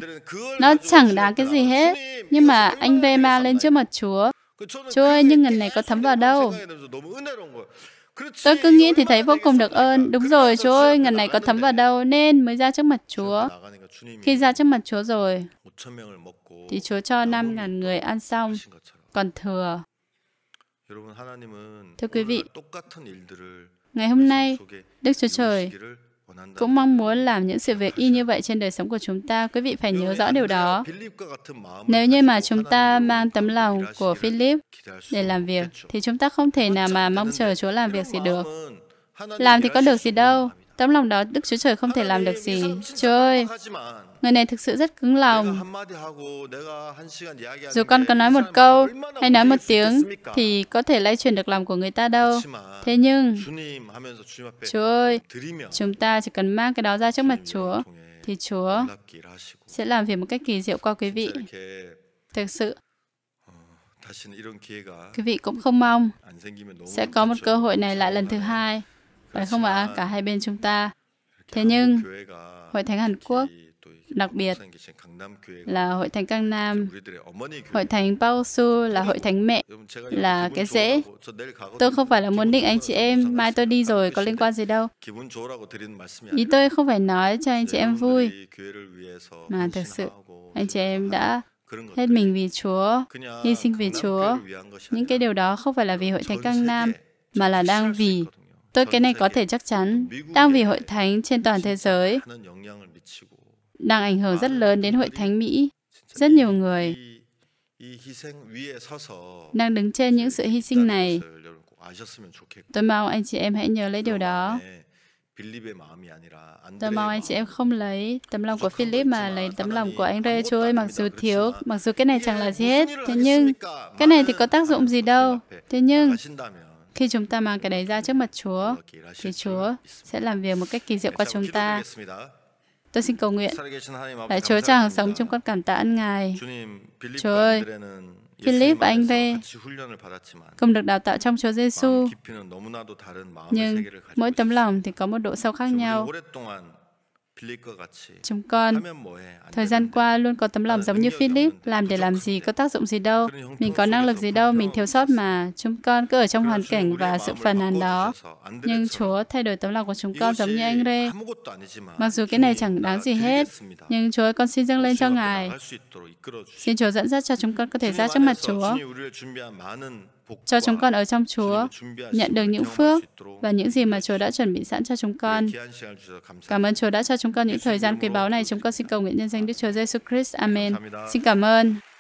Nó chẳng đáng cái gì hết. Nhưng mà anh Vema lên trước mặt Chúa, Chúa ơi, nhưng ngần này có thấm vào đâu? Tôi cứ nghĩ thì thấy vô cùng được ơn. Đúng rồi, Chúa ơi, ngần này có thấm vào đâu nên mới ra trước mặt Chúa. Khi ra trước mặt Chúa rồi, thì Chúa cho 5.000 người ăn xong, còn thừa. Thưa quý vị, ngày hôm nay, Đức Chúa Trời cũng mong muốn làm những sự việc y như vậy trên đời sống của chúng ta. Quý vị phải nhớ rõ điều đó. Nếu như mà chúng ta mang tấm lòng của Philip để làm việc, thì chúng ta không thể nào mà mong chờ Chúa làm việc gì được. Làm thì có được gì đâu. Tấm lòng đó Đức Chúa Trời không thể làm được gì. Chúa ơi, người này thực sự rất cứng lòng. Dù con có nói một câu hay nói một tiếng thì có thể lay chuyển được lòng của người ta đâu. Thế nhưng, Chúa ơi, chúng ta chỉ cần mang cái đó ra trước mặt Chúa thì Chúa sẽ làm việc một cách kỳ diệu qua quý vị. Thực sự, quý vị cũng không mong sẽ có một cơ hội này lại lần thứ hai phải không ạ? À? Cả hai bên chúng ta. Thế nhưng, Hội Thánh Hàn Quốc, đặc biệt là Hội Thánh Cang Nam, Hội Thánh Bao Su là Hội Thánh Mẹ, là cái dễ Tôi không phải là muốn định anh chị em, mai tôi đi rồi có liên quan gì đâu. Ý tôi không phải nói cho anh chị em vui, mà thực sự anh chị em đã hết mình vì Chúa, hy sinh vì Chúa. Những cái điều đó không phải là vì Hội Thánh Cang Nam, mà là đang vì Tôi cái này có thể chắc chắn. Đang vì hội thánh trên toàn thế giới đang ảnh hưởng rất lớn đến hội thánh Mỹ. Rất nhiều người đang đứng trên những sự hy sinh này. Tôi mong anh chị em hãy nhớ lấy điều đó. Tôi mong anh chị em không lấy tấm lòng của Philip mà lấy tấm lòng của anh Rê Chúa mặc dù thiếu, mặc dù cái này chẳng là gì hết. Thế nhưng, cái này thì có tác dụng gì đâu. Thế nhưng, khi chúng ta mang cái đấy ra trước mặt Chúa, thì Chúa sẽ làm việc một cách kỳ diệu qua chúng ta. Tôi xin cầu nguyện. Lạy Chúa cha hàng sống chúng con cảm tạ ơn Ngài. Chúa ơi, Philip và anh V cùng được đào tạo trong Chúa Giêsu, nhưng mỗi tấm lòng thì có một độ sâu khác nhau. Chúng con thời gian qua luôn có tấm lòng giống như Philip, làm để làm gì, có tác dụng gì đâu, mình có năng lực gì đâu, mình thiếu sót mà. Chúng con cứ ở trong hoàn cảnh và sự phàn nàn đó. Nhưng Chúa thay đổi tấm lòng của chúng con giống như anh Rê. Mặc dù cái này chẳng đáng gì hết, nhưng Chúa con xin dâng lên cho Ngài. Xin Chúa dẫn dắt cho chúng con có thể ra trước mặt Chúa cho chúng con ở trong Chúa nhận được những phước và những gì mà Chúa đã chuẩn bị sẵn cho chúng con. Cảm ơn Chúa đã cho chúng con những thời gian quý báu này. Chúng con xin cầu nguyện nhân danh Đức Chúa Giêsu Christ. Amen. Xin cảm ơn.